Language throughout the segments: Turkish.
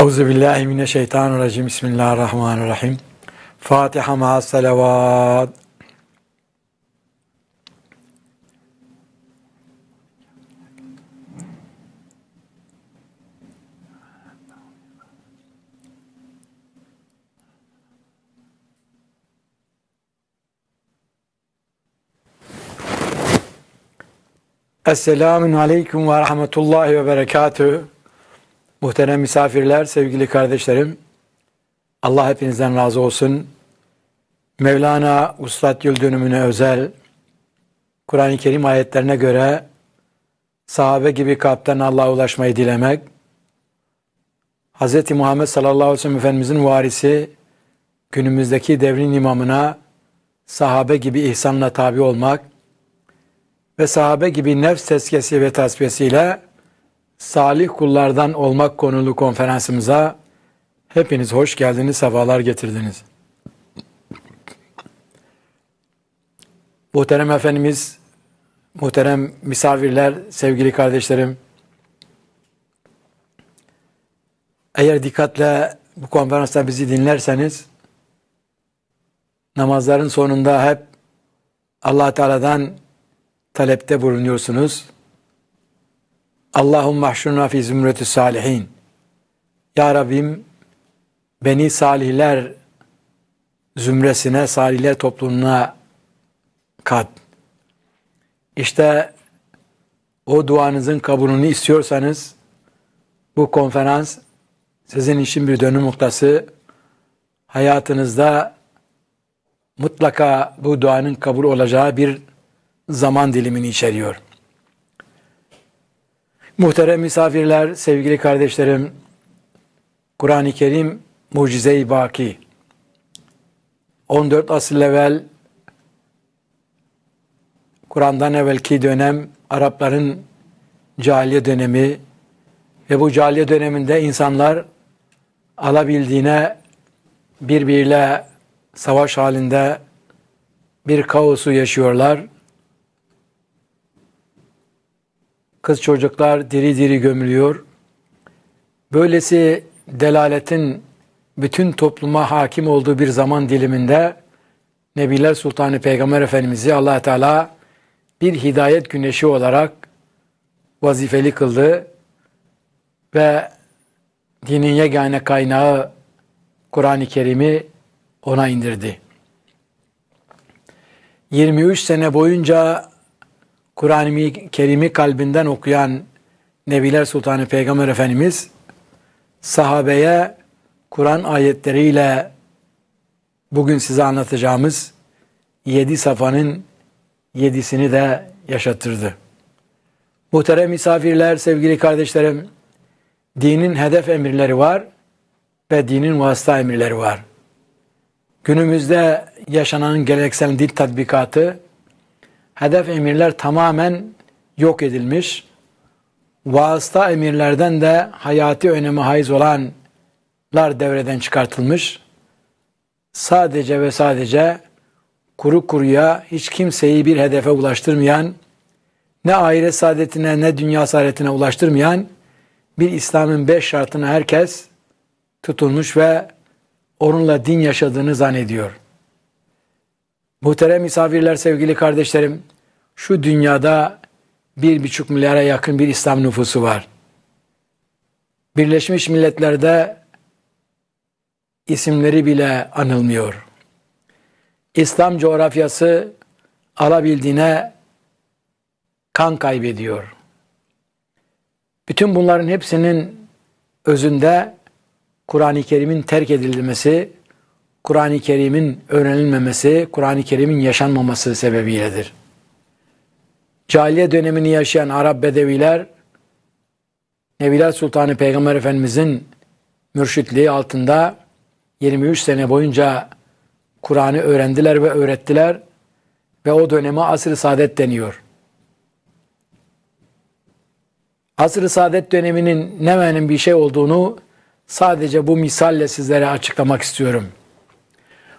Euzubillahi mineşşeytanirracim. Bismillahirrahmanirrahim. Fatiha ma'a salavat. Esselamun Aleyküm ve Rahmetullahi ve Berekatühü. Muhterem misafirler, sevgili kardeşlerim, Allah hepinizden razı olsun. Mevlana Ustad Yıl dönümüne özel Kur'an-ı Kerim ayetlerine göre sahabe gibi kalpten Allah'a ulaşmayı dilemek, Hz. Muhammed sallallahu aleyhi ve sellem Efendimizin varisi günümüzdeki devrin imamına sahabe gibi ihsanla tabi olmak ve sahabe gibi nefs tezkiyesi ve tasfiyesiyle Salih kullardan olmak konulu konferansımıza hepiniz hoş geldiniz, sefalar getirdiniz. Muhterem Efendimiz, muhterem misafirler, sevgili kardeşlerim. Eğer dikkatle bu konferansta bizi dinlerseniz, namazların sonunda hep allah Teala'dan talepte bulunuyorsunuz. Allahumma mahşurna fi zümreti salihin. Ya Rabbim beni salihler zümresine, salihler toplumuna kat. İşte o duanızın kabulünü istiyorsanız bu konferans sizin için bir dönüm noktası. Hayatınızda mutlaka bu duanın kabul olacağı bir zaman dilimini içeriyor. Muhterem misafirler, sevgili kardeşlerim, Kur'an-ı Kerim mucize-i baki. 14 asıl evvel Kur'an'dan evvelki dönem Arapların cahiliye dönemi ve bu cahiliye döneminde insanlar alabildiğine birbiriyle savaş halinde bir kaosu yaşıyorlar. Kız çocuklar diri diri gömülüyor. Böylesi delaletin bütün topluma hakim olduğu bir zaman diliminde Nebiler Sultanı Peygamber Efendimiz'i allah Teala bir hidayet güneşi olarak vazifeli kıldı ve dinin yegane kaynağı Kur'an-ı Kerim'i ona indirdi. 23 sene boyunca Kur'an-ı Kerim'i kalbinden okuyan Nebiler Sultanı Peygamber Efendimiz sahabeye Kur'an ayetleriyle bugün size anlatacağımız yedi safanın yedisini de yaşattırdı. Muhterem misafirler, sevgili kardeşlerim, dinin hedef emirleri var ve dinin vasıta emirleri var. Günümüzde yaşanan geleneksel dil tatbikatı hedef emirler tamamen yok edilmiş. Vasıta emirlerden de hayati önemi haiz olanlar devreden çıkartılmış. Sadece ve sadece kuru kuruya hiç kimseyi bir hedefe ulaştırmayan, ne ahiret saadetine ne dünya saadetine ulaştırmayan bir İslam'ın beş şartına herkes tutulmuş ve onunla din yaşadığını zannediyor.'' Muhterem misafirler, sevgili kardeşlerim, şu dünyada bir buçuk milyara yakın bir İslam nüfusu var. Birleşmiş Milletler'de isimleri bile anılmıyor. İslam coğrafyası alabildiğine kan kaybediyor. Bütün bunların hepsinin özünde Kur'an-ı Kerim'in terk edilmesi Kur'an-ı Kerim'in öğrenilmemesi, Kur'an-ı Kerim'in yaşanmaması sebebiyledir. Cahiliye dönemini yaşayan Arap Bedeviler, Nebiler Sultanı Peygamber Efendimizin mürşitliği altında 23 sene boyunca Kur'an'ı öğrendiler ve öğrettiler ve o döneme asr-ı saadet deniyor. Asr-ı saadet döneminin ne menin bir şey olduğunu sadece bu misalle sizlere açıklamak istiyorum.''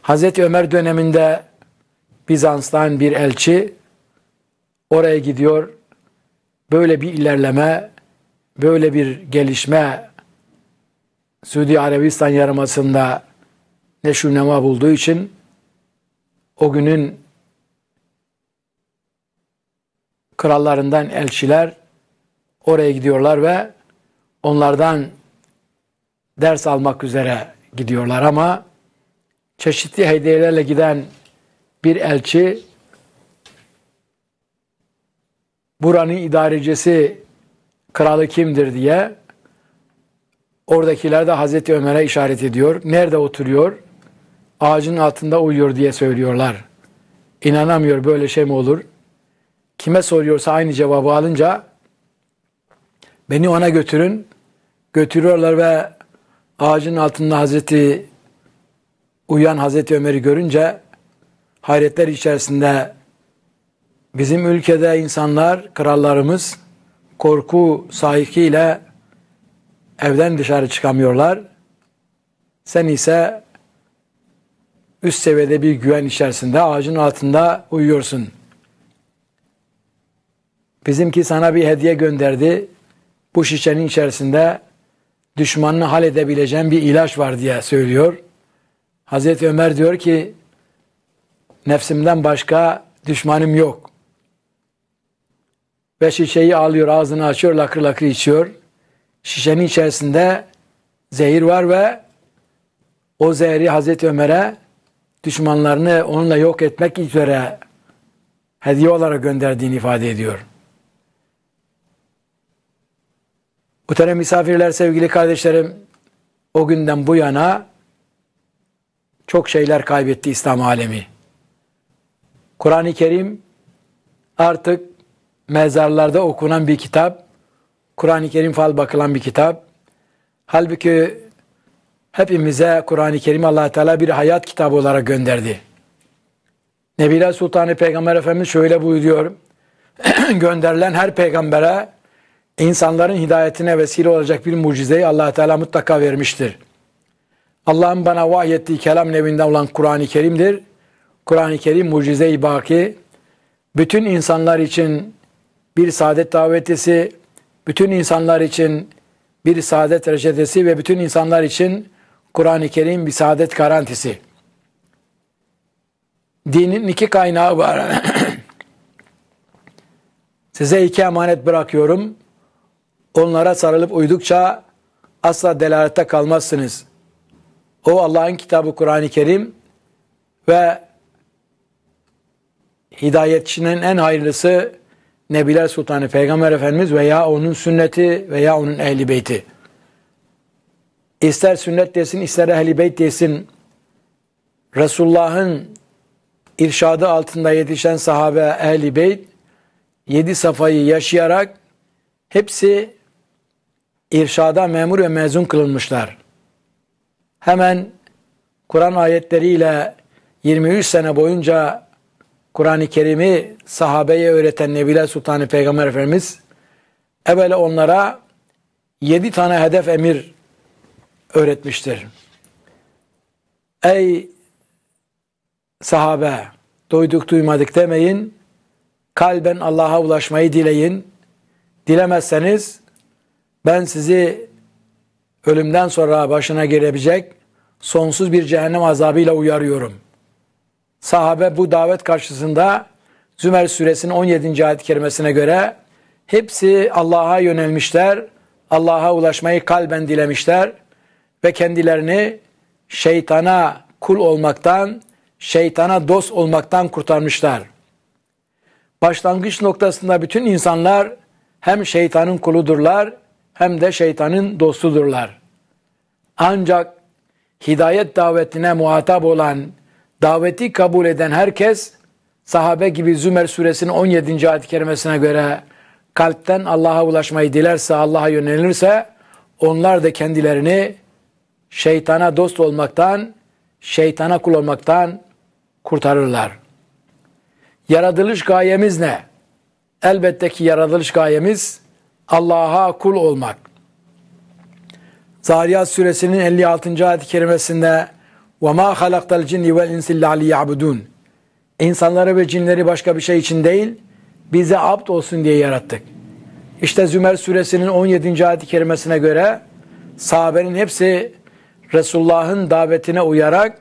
Hazreti Ömer döneminde Bizans'tan bir elçi oraya gidiyor. Böyle bir ilerleme, böyle bir gelişme Suudi Arabistan yarımasında neşu nema bulduğu için o günün krallarından elçiler oraya gidiyorlar ve onlardan ders almak üzere gidiyorlar ama çeşitli hediyelerle giden bir elçi buranın idarecisi kralı kimdir diye oradakiler de Hazreti Ömer'e işaret ediyor. Nerede oturuyor? Ağacın altında uyuyor diye söylüyorlar. İnanamıyor böyle şey mi olur? Kime soruyorsa aynı cevabı alınca beni ona götürün. Götürüyorlar ve ağacın altında Hazreti Uyan Hazreti Ömer'i görünce hayretler içerisinde bizim ülkede insanlar, krallarımız korku sahikiyle evden dışarı çıkamıyorlar. Sen ise üst seviyede bir güven içerisinde ağacın altında uyuyorsun. Bizimki sana bir hediye gönderdi. Bu şişenin içerisinde düşmanını halledebileceğin bir ilaç var diye söylüyor.'' Hazreti Ömer diyor ki nefsimden başka düşmanım yok. Ve şişeyi alıyor ağzını açıyor lakır lakır içiyor. Şişenin içerisinde zehir var ve o zehri Hazreti Ömer'e düşmanlarını onunla yok etmek üzere hediye olarak gönderdiğini ifade ediyor. Muhterem misafirler, sevgili kardeşlerim, o günden bu yana çok şeyler kaybetti İslam alemi. Kur'an-ı Kerim artık mezarlarda okunan bir kitap, Kur'an-ı Kerim fal bakılan bir kitap. Halbuki hepimize Kur'an-ı Kerim allah Teala bir hayat kitabı olarak gönderdi. Nebiler Sultanı Peygamber Efendimiz şöyle buyuruyor. gönderilen her peygambere insanların hidayetine vesile olacak bir mucizeyi allah Teala mutlaka vermiştir. Allah'ın bana vahyettiği kelam nevinden olan Kur'an-ı Kerim'dir. Kur'an-ı Kerim mucize-i baki, bütün insanlar için bir saadet davetisi, bütün insanlar için bir saadet reçetesi ve bütün insanlar için Kur'an-ı Kerim bir saadet garantisi. Dinin iki kaynağı var. Size iki emanet bırakıyorum. Onlara sarılıp uydukça asla delalette kalmazsınız. O Allah'ın kitabı Kur'an-ı Kerim ve hidayetçinin en hayırlısı Nebiler Sultanı Peygamber Efendimiz veya onun sünneti veya onun ehli beyti. İster sünnet desin ister ehli beyt desin Resulullah'ın irşadı altında yetişen sahabe ehli beyt yedi safayı yaşayarak hepsi irşada memur ve mezun kılınmışlar hemen Kur'an ayetleriyle 23 sene boyunca Kur'an-ı Kerim'i sahabeye öğreten Nebiler Sultanı Peygamber Efendimiz evvela onlara 7 tane hedef emir öğretmiştir. Ey sahabe duyduk duymadık demeyin. Kalben Allah'a ulaşmayı dileyin. Dilemezseniz ben sizi ölümden sonra başına gelebilecek sonsuz bir cehennem azabıyla uyarıyorum. Sahabe bu davet karşısında Zümer suresinin 17. ayet kerimesine göre hepsi Allah'a yönelmişler, Allah'a ulaşmayı kalben dilemişler ve kendilerini şeytana kul olmaktan, şeytana dost olmaktan kurtarmışlar. Başlangıç noktasında bütün insanlar hem şeytanın kuludurlar hem de şeytanın dostudurlar. Ancak hidayet davetine muhatap olan, daveti kabul eden herkes, sahabe gibi Zümer suresinin 17. ayet-i kerimesine göre kalpten Allah'a ulaşmayı dilerse, Allah'a yönelirse, onlar da kendilerini şeytana dost olmaktan, şeytana kul olmaktan kurtarırlar. Yaratılış gayemiz ne? Elbette ki yaratılış gayemiz Allah'a kul olmak. Zariyat suresinin 56. ayet-i kerimesinde وَمَا خَلَقْتَ الْجِنِّ وَالْاِنْسِ اللّٰهِ لِيَعْبُدُونَ İnsanları ve cinleri başka bir şey için değil, bize abd olsun diye yarattık. İşte Zümer suresinin 17. ayet-i kerimesine göre sahabenin hepsi Resulullah'ın davetine uyarak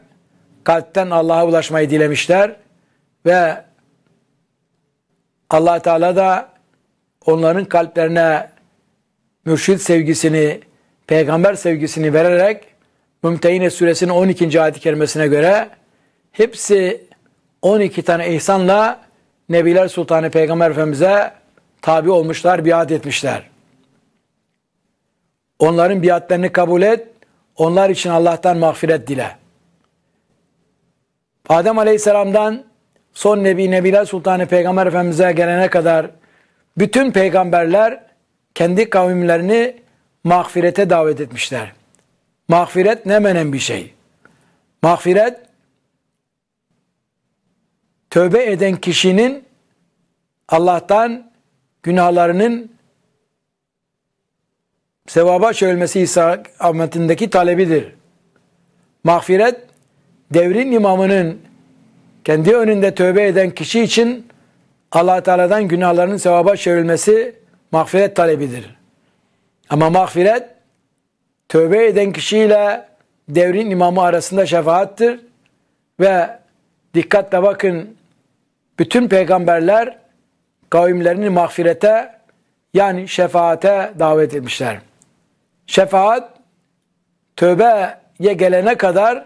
kalpten Allah'a ulaşmayı dilemişler ve allah Teala da onların kalplerine mürşid sevgisini peygamber sevgisini vererek Mümtehine suresinin 12. ayet-i kerimesine göre hepsi 12 tane ihsanla Nebiler Sultanı Peygamber Efendimiz'e tabi olmuşlar, biat etmişler. Onların biatlerini kabul et, onlar için Allah'tan mağfiret dile. Adem Aleyhisselam'dan son Nebi Nebiler Sultanı Peygamber Efendimiz'e gelene kadar bütün peygamberler kendi kavimlerini mağfirete davet etmişler. Mağfiret ne menen bir şey? Mağfiret tövbe eden kişinin Allah'tan günahlarının sevaba çevrilmesi İsa ahmetindeki talebidir. Mağfiret devrin imamının kendi önünde tövbe eden kişi için Allah Teala'dan günahlarının sevaba çevrilmesi mağfiret talebidir. Ama mağfiret tövbe eden kişiyle devrin imamı arasında şefaattir. Ve dikkatle bakın bütün peygamberler kavimlerini mağfirete yani şefaate davet etmişler. Şefaat tövbeye gelene kadar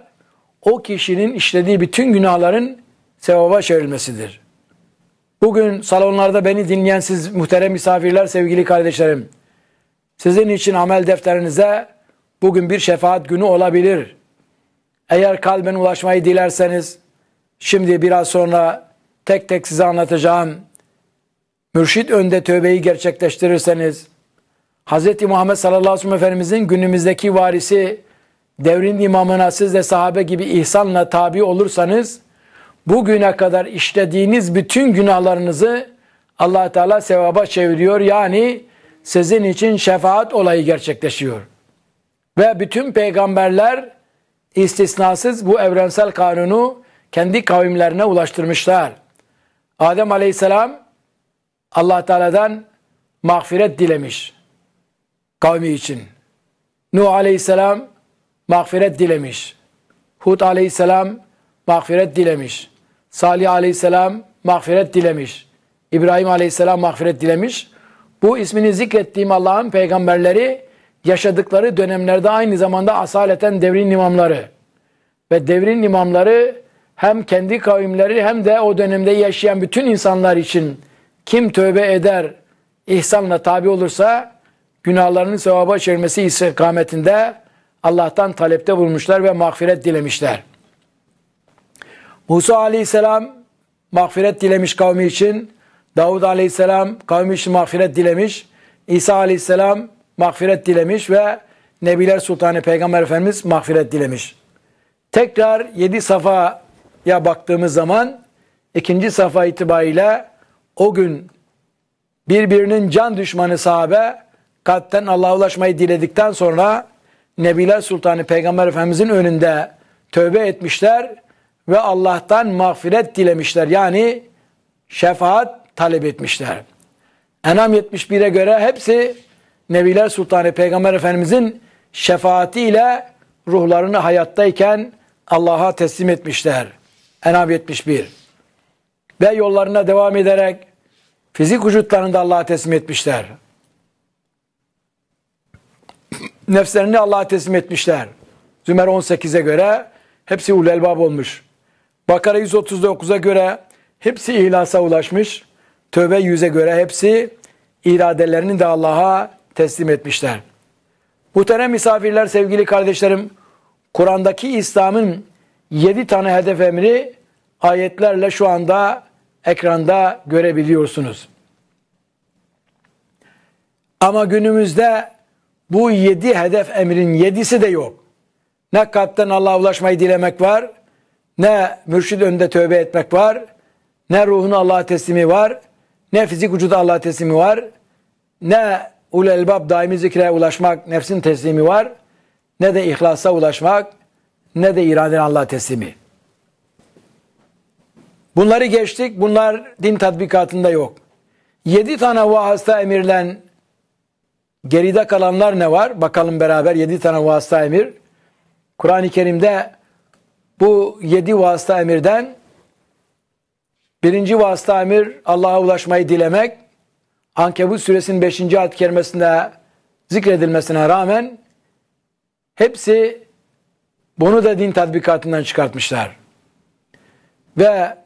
o kişinin işlediği bütün günahların sevaba çevrilmesidir. Bugün salonlarda beni dinleyen siz muhterem misafirler, sevgili kardeşlerim. Sizin için amel defterinize bugün bir şefaat günü olabilir. Eğer kalben ulaşmayı dilerseniz şimdi biraz sonra tek tek size anlatacağım. Mürşit önde tövbeyi gerçekleştirirseniz Hz. Muhammed sallallahu aleyhi ve sellem Efendimizin günümüzdeki varisi devrin imamına siz de sahabe gibi ihsanla tabi olursanız bugüne kadar işlediğiniz bütün günahlarınızı allah Teala sevaba çeviriyor. Yani sizin için şefaat olayı gerçekleşiyor. Ve bütün peygamberler istisnasız bu evrensel kanunu kendi kavimlerine ulaştırmışlar. Adem aleyhisselam Allah Teala'dan mağfiret dilemiş kavmi için. Nuh aleyhisselam mağfiret dilemiş. Hud aleyhisselam mağfiret dilemiş. Salih aleyhisselam mağfiret dilemiş. İbrahim aleyhisselam mağfiret dilemiş. Bu ismini zikrettiğim Allah'ın peygamberleri yaşadıkları dönemlerde aynı zamanda asaleten devrin imamları ve devrin imamları hem kendi kavimleri hem de o dönemde yaşayan bütün insanlar için kim tövbe eder, ihsanla tabi olursa günahlarının sevaba çevirmesi istikametinde Allah'tan talepte bulmuşlar ve mağfiret dilemişler. Musa aleyhisselam mağfiret dilemiş kavmi için Davud aleyhisselam kavmi için mağfiret dilemiş. İsa aleyhisselam mağfiret dilemiş ve Nebiler Sultanı Peygamber Efendimiz mağfiret dilemiş. Tekrar yedi safhaya baktığımız zaman ikinci safha itibariyle o gün birbirinin can düşmanı sahabe katten Allah'a ulaşmayı diledikten sonra Nebiler Sultanı Peygamber Efendimizin önünde tövbe etmişler ve Allah'tan mağfiret dilemişler. Yani şefaat talep etmişler. Enam 71'e göre hepsi Neviler Sultanı Peygamber Efendimizin şefaatiyle ruhlarını hayattayken Allah'a teslim etmişler. Enam 71. Ve yollarına devam ederek fizik vücutlarını da Allah'a teslim etmişler. Nefslerini Allah'a teslim etmişler. Zümer 18'e göre hepsi ulelbab olmuş. Bakara 139'a göre hepsi ihlasa ulaşmış. Tövbe yüze göre hepsi iradelerini de Allah'a teslim etmişler. Muhterem misafirler, sevgili kardeşlerim, Kur'an'daki İslam'ın yedi tane hedef emri ayetlerle şu anda ekranda görebiliyorsunuz. Ama günümüzde bu yedi hedef emrin yedisi de yok. Ne kalpten Allah'a ulaşmayı dilemek var, ne mürşid önünde tövbe etmek var, ne ruhunu Allah'a teslimi var, ne fizik vücuda Allah teslimi var, ne ul elbab daimi zikre ulaşmak, nefsin teslimi var, ne de ihlasa ulaşmak, ne de iraden Allah teslimi. Bunları geçtik, bunlar din tatbikatında yok. Yedi tane vahasta emirlen geride kalanlar ne var? Bakalım beraber yedi tane vahasta emir. Kur'an-ı Kerim'de bu yedi vasıta emirden Birinci vasıta emir Allah'a ulaşmayı dilemek. Ankebut suresinin 5. ayet kerimesinde zikredilmesine rağmen hepsi bunu da din tatbikatından çıkartmışlar. Ve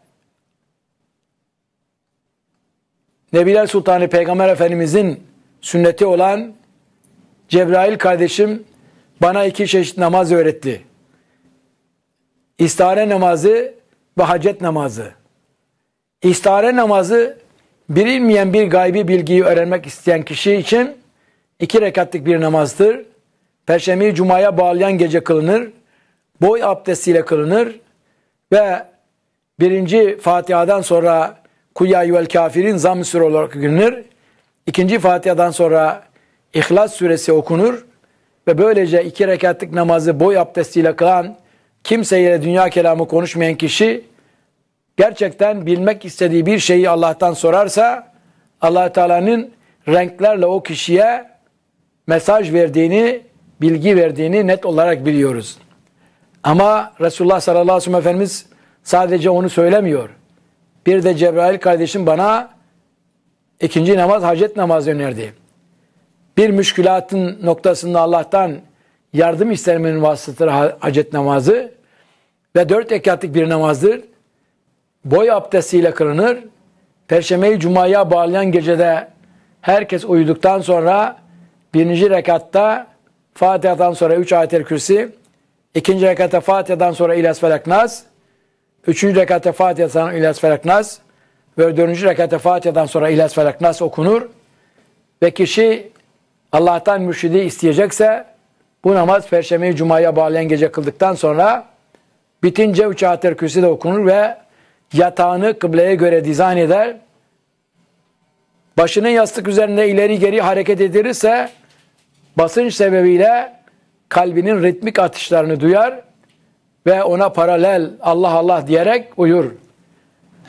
Nebiler Sultanı Peygamber Efendimizin sünneti olan Cebrail kardeşim bana iki çeşit namaz öğretti. İstihare namazı ve hacet namazı. İstihare namazı bilinmeyen bir gaybi bilgiyi öğrenmek isteyen kişi için iki rekatlık bir namazdır. Perşembe cumaya bağlayan gece kılınır. Boy abdestiyle kılınır. Ve birinci Fatiha'dan sonra Kuyayyüel kafirin zam sure olarak okunur. İkinci Fatiha'dan sonra İhlas suresi okunur. Ve böylece iki rekatlık namazı boy abdestiyle kılan kimseye dünya kelamı konuşmayan kişi gerçekten bilmek istediği bir şeyi Allah'tan sorarsa allah Teala'nın renklerle o kişiye mesaj verdiğini, bilgi verdiğini net olarak biliyoruz. Ama Resulullah sallallahu aleyhi ve sellem Efendimiz sadece onu söylemiyor. Bir de Cebrail kardeşim bana ikinci namaz hacet namazı önerdi. Bir müşkülatın noktasında Allah'tan yardım istemenin vasıtası hacet namazı ve dört rekatlık bir namazdır boy abdestiyle kılınır. Perşembeyi Cuma'ya bağlayan gecede herkes uyuduktan sonra birinci rekatta Fatiha'dan sonra üç ayet-el kürsi, ikinci rekatta Fatiha'dan sonra İlyas Felak Nas, üçüncü rekatta Fatiha'dan sonra İlyas Felak Nas ve dördüncü rekatta Fatiha'dan sonra İlyas Felak Nas okunur ve kişi Allah'tan mürşidi isteyecekse bu namaz Perşembeyi Cuma'ya bağlayan gece kıldıktan sonra bitince üç ayet-el kürsi de okunur ve yatağını kıbleye göre dizayn eder, başını yastık üzerinde ileri geri hareket edilirse basınç sebebiyle kalbinin ritmik atışlarını duyar ve ona paralel Allah Allah diyerek uyur.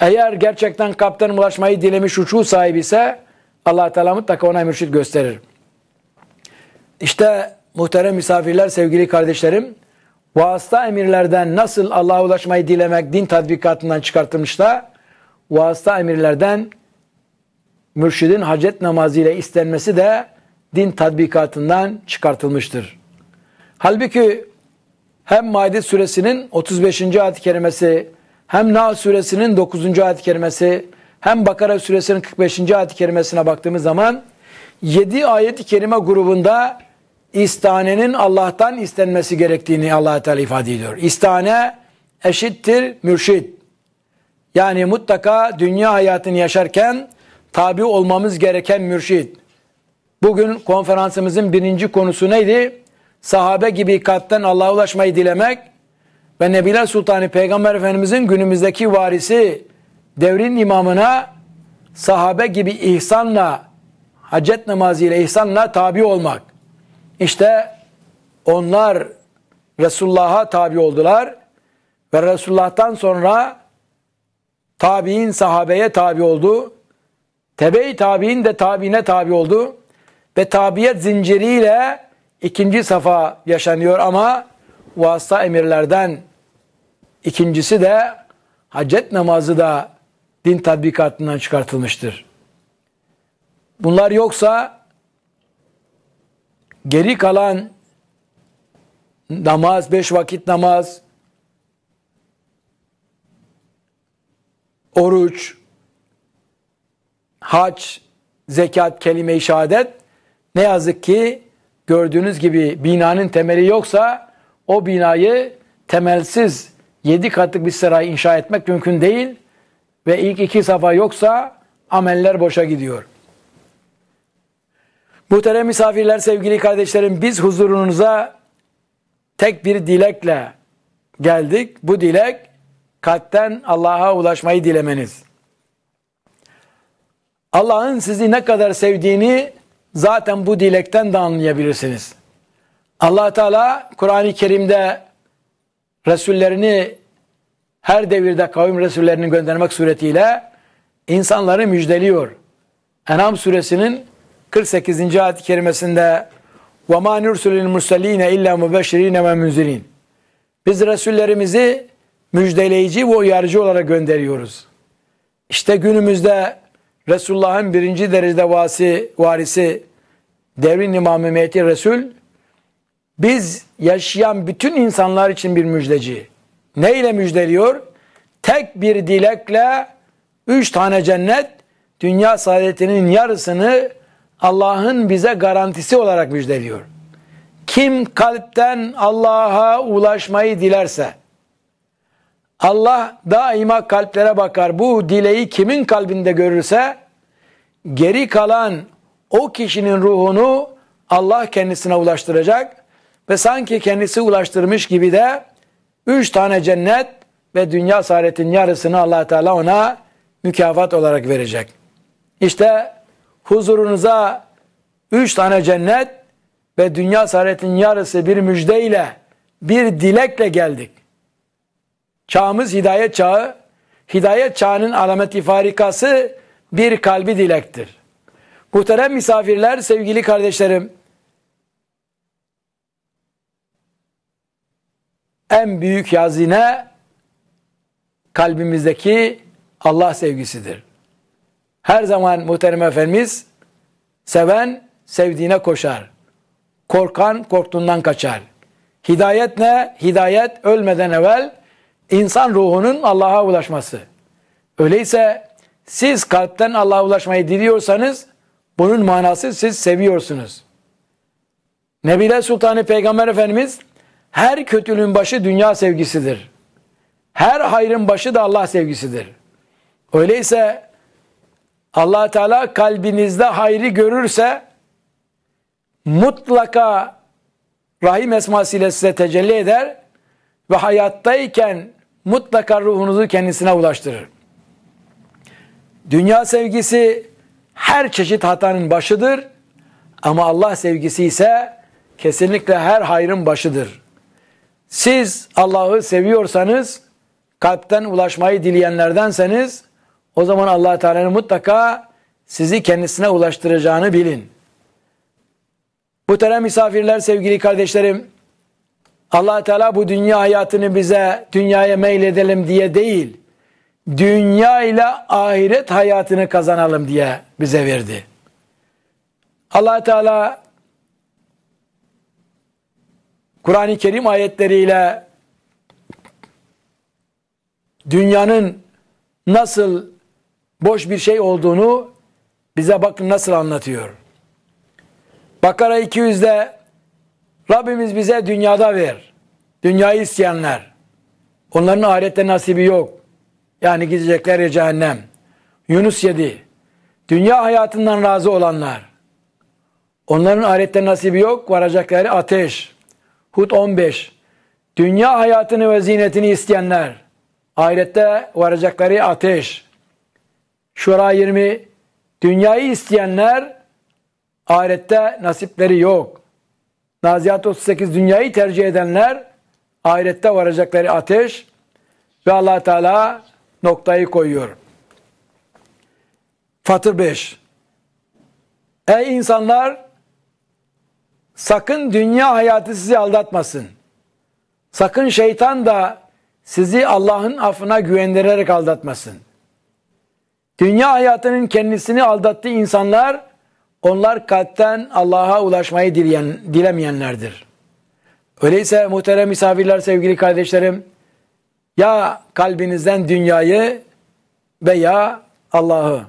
Eğer gerçekten kaptan ulaşmayı dilemiş uçuğu sahibi ise allah Teala mutlaka ona mürşit gösterir. İşte muhterem misafirler, sevgili kardeşlerim, vasıta emirlerden nasıl Allah'a ulaşmayı dilemek din tatbikatından çıkartılmışta, vasıta emirlerden mürşidin hacet namazı ile istenmesi de din tatbikatından çıkartılmıştır. Halbuki hem Maide suresinin 35. ayet-i kerimesi, hem Nahl suresinin 9. ayet-i kerimesi, hem Bakara suresinin 45. ayet-i kerimesine baktığımız zaman 7 ayet-i kerime grubunda istanenin Allah'tan istenmesi gerektiğini allah Teala ifade ediyor. İstane eşittir mürşid. Yani mutlaka dünya hayatını yaşarken tabi olmamız gereken mürşid. Bugün konferansımızın birinci konusu neydi? Sahabe gibi kattan Allah'a ulaşmayı dilemek ve Nebiler Sultanı Peygamber Efendimizin günümüzdeki varisi devrin imamına sahabe gibi ihsanla, hacet namazı ile ihsanla tabi olmak. İşte onlar Resulullah'a tabi oldular ve Resulullah'tan sonra tabi'in sahabeye tabi oldu. Tebe-i tabi'in de tabi'ine tabi oldu. Ve tabiyet zinciriyle ikinci safa yaşanıyor ama vasıta emirlerden ikincisi de hacet namazı da din tatbikatından çıkartılmıştır. Bunlar yoksa Geri kalan namaz, beş vakit namaz, oruç, hac, zekat, kelime-i şehadet ne yazık ki gördüğünüz gibi binanın temeli yoksa o binayı temelsiz yedi katlık bir saray inşa etmek mümkün değil ve ilk iki safa yoksa ameller boşa gidiyor. Muhterem misafirler, sevgili kardeşlerim biz huzurunuza tek bir dilekle geldik. Bu dilek kalpten Allah'a ulaşmayı dilemeniz. Allah'ın sizi ne kadar sevdiğini zaten bu dilekten de anlayabilirsiniz. allah Teala Kur'an-ı Kerim'de Resullerini her devirde kavim Resullerini göndermek suretiyle insanları müjdeliyor. Enam suresinin 48. ayet-i kerimesinde ve ma nursulul murseline illa mubeşşirin ve munzirin. Biz resullerimizi müjdeleyici ve uyarıcı olarak gönderiyoruz. İşte günümüzde Resulullah'ın birinci derecede vasi, varisi devrin imamı Mehdi Resul biz yaşayan bütün insanlar için bir müjdeci. Ne ile müjdeliyor? Tek bir dilekle üç tane cennet dünya saadetinin yarısını Allah'ın bize garantisi olarak müjdeliyor. Kim kalpten Allah'a ulaşmayı dilerse, Allah daima kalplere bakar. Bu dileği kimin kalbinde görürse, geri kalan o kişinin ruhunu Allah kendisine ulaştıracak ve sanki kendisi ulaştırmış gibi de üç tane cennet ve dünya saadetin yarısını allah Teala ona mükafat olarak verecek. İşte huzurunuza üç tane cennet ve dünya saadetin yarısı bir müjdeyle, bir dilekle geldik. Çağımız hidayet çağı. Hidayet çağının alameti farikası bir kalbi dilektir. Muhterem misafirler, sevgili kardeşlerim. En büyük yazine kalbimizdeki Allah sevgisidir. Her zaman muhterem Efendimiz seven sevdiğine koşar. Korkan korktuğundan kaçar. Hidayet ne? Hidayet ölmeden evvel insan ruhunun Allah'a ulaşması. Öyleyse siz kalpten Allah'a ulaşmayı diliyorsanız bunun manası siz seviyorsunuz. Nebile Sultanı Peygamber Efendimiz her kötülüğün başı dünya sevgisidir. Her hayrın başı da Allah sevgisidir. Öyleyse allah Teala kalbinizde hayrı görürse mutlaka rahim esmasıyla size tecelli eder ve hayattayken mutlaka ruhunuzu kendisine ulaştırır. Dünya sevgisi her çeşit hatanın başıdır ama Allah sevgisi ise kesinlikle her hayrın başıdır. Siz Allah'ı seviyorsanız, kalpten ulaşmayı dileyenlerdenseniz, o zaman allah Teala'nın mutlaka sizi kendisine ulaştıracağını bilin. Bu terem misafirler sevgili kardeşlerim, allah Teala bu dünya hayatını bize dünyaya meyledelim diye değil, dünya ile ahiret hayatını kazanalım diye bize verdi. allah Teala Kur'an-ı Kerim ayetleriyle dünyanın nasıl boş bir şey olduğunu bize bakın nasıl anlatıyor. Bakara 200'de Rabbimiz bize dünyada ver. Dünyayı isteyenler. Onların ahirette nasibi yok. Yani gidecekler ya cehennem. Yunus 7. Dünya hayatından razı olanlar. Onların ahirette nasibi yok. Varacakları ateş. Hud 15. Dünya hayatını ve zinetini isteyenler. Ahirette varacakları ateş. Şura 20 dünyayı isteyenler ahirette nasipleri yok. Naziat 38 dünyayı tercih edenler ahirette varacakları ateş ve allah Teala noktayı koyuyor. Fatır 5 Ey insanlar sakın dünya hayatı sizi aldatmasın. Sakın şeytan da sizi Allah'ın affına güvendirerek aldatmasın. Dünya hayatının kendisini aldattığı insanlar onlar kalpten Allah'a ulaşmayı dileyen, dilemeyenlerdir. Öyleyse muhterem misafirler sevgili kardeşlerim ya kalbinizden dünyayı veya Allah'ı.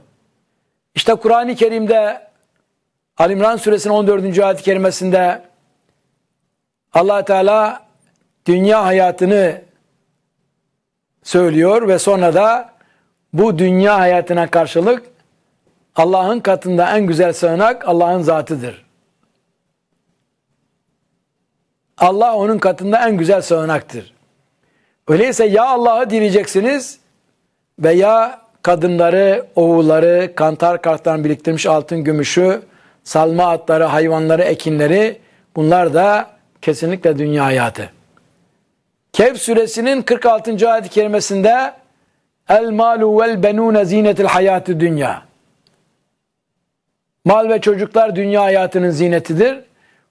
İşte Kur'an-ı Kerim'de Alimran suresinin 14. ayet-i kerimesinde allah Teala dünya hayatını söylüyor ve sonra da bu dünya hayatına karşılık Allah'ın katında en güzel sığınak Allah'ın zatıdır. Allah onun katında en güzel sığınaktır. Öyleyse ya Allah'ı dileyeceksiniz veya kadınları, oğulları, kantar karttan biriktirmiş altın, gümüşü, salma atları, hayvanları, ekinleri bunlar da kesinlikle dünya hayatı. Kehf suresinin 46. ayet-i kerimesinde El malu vel benune zinetil hayatı dünya. Mal ve çocuklar dünya hayatının zinetidir.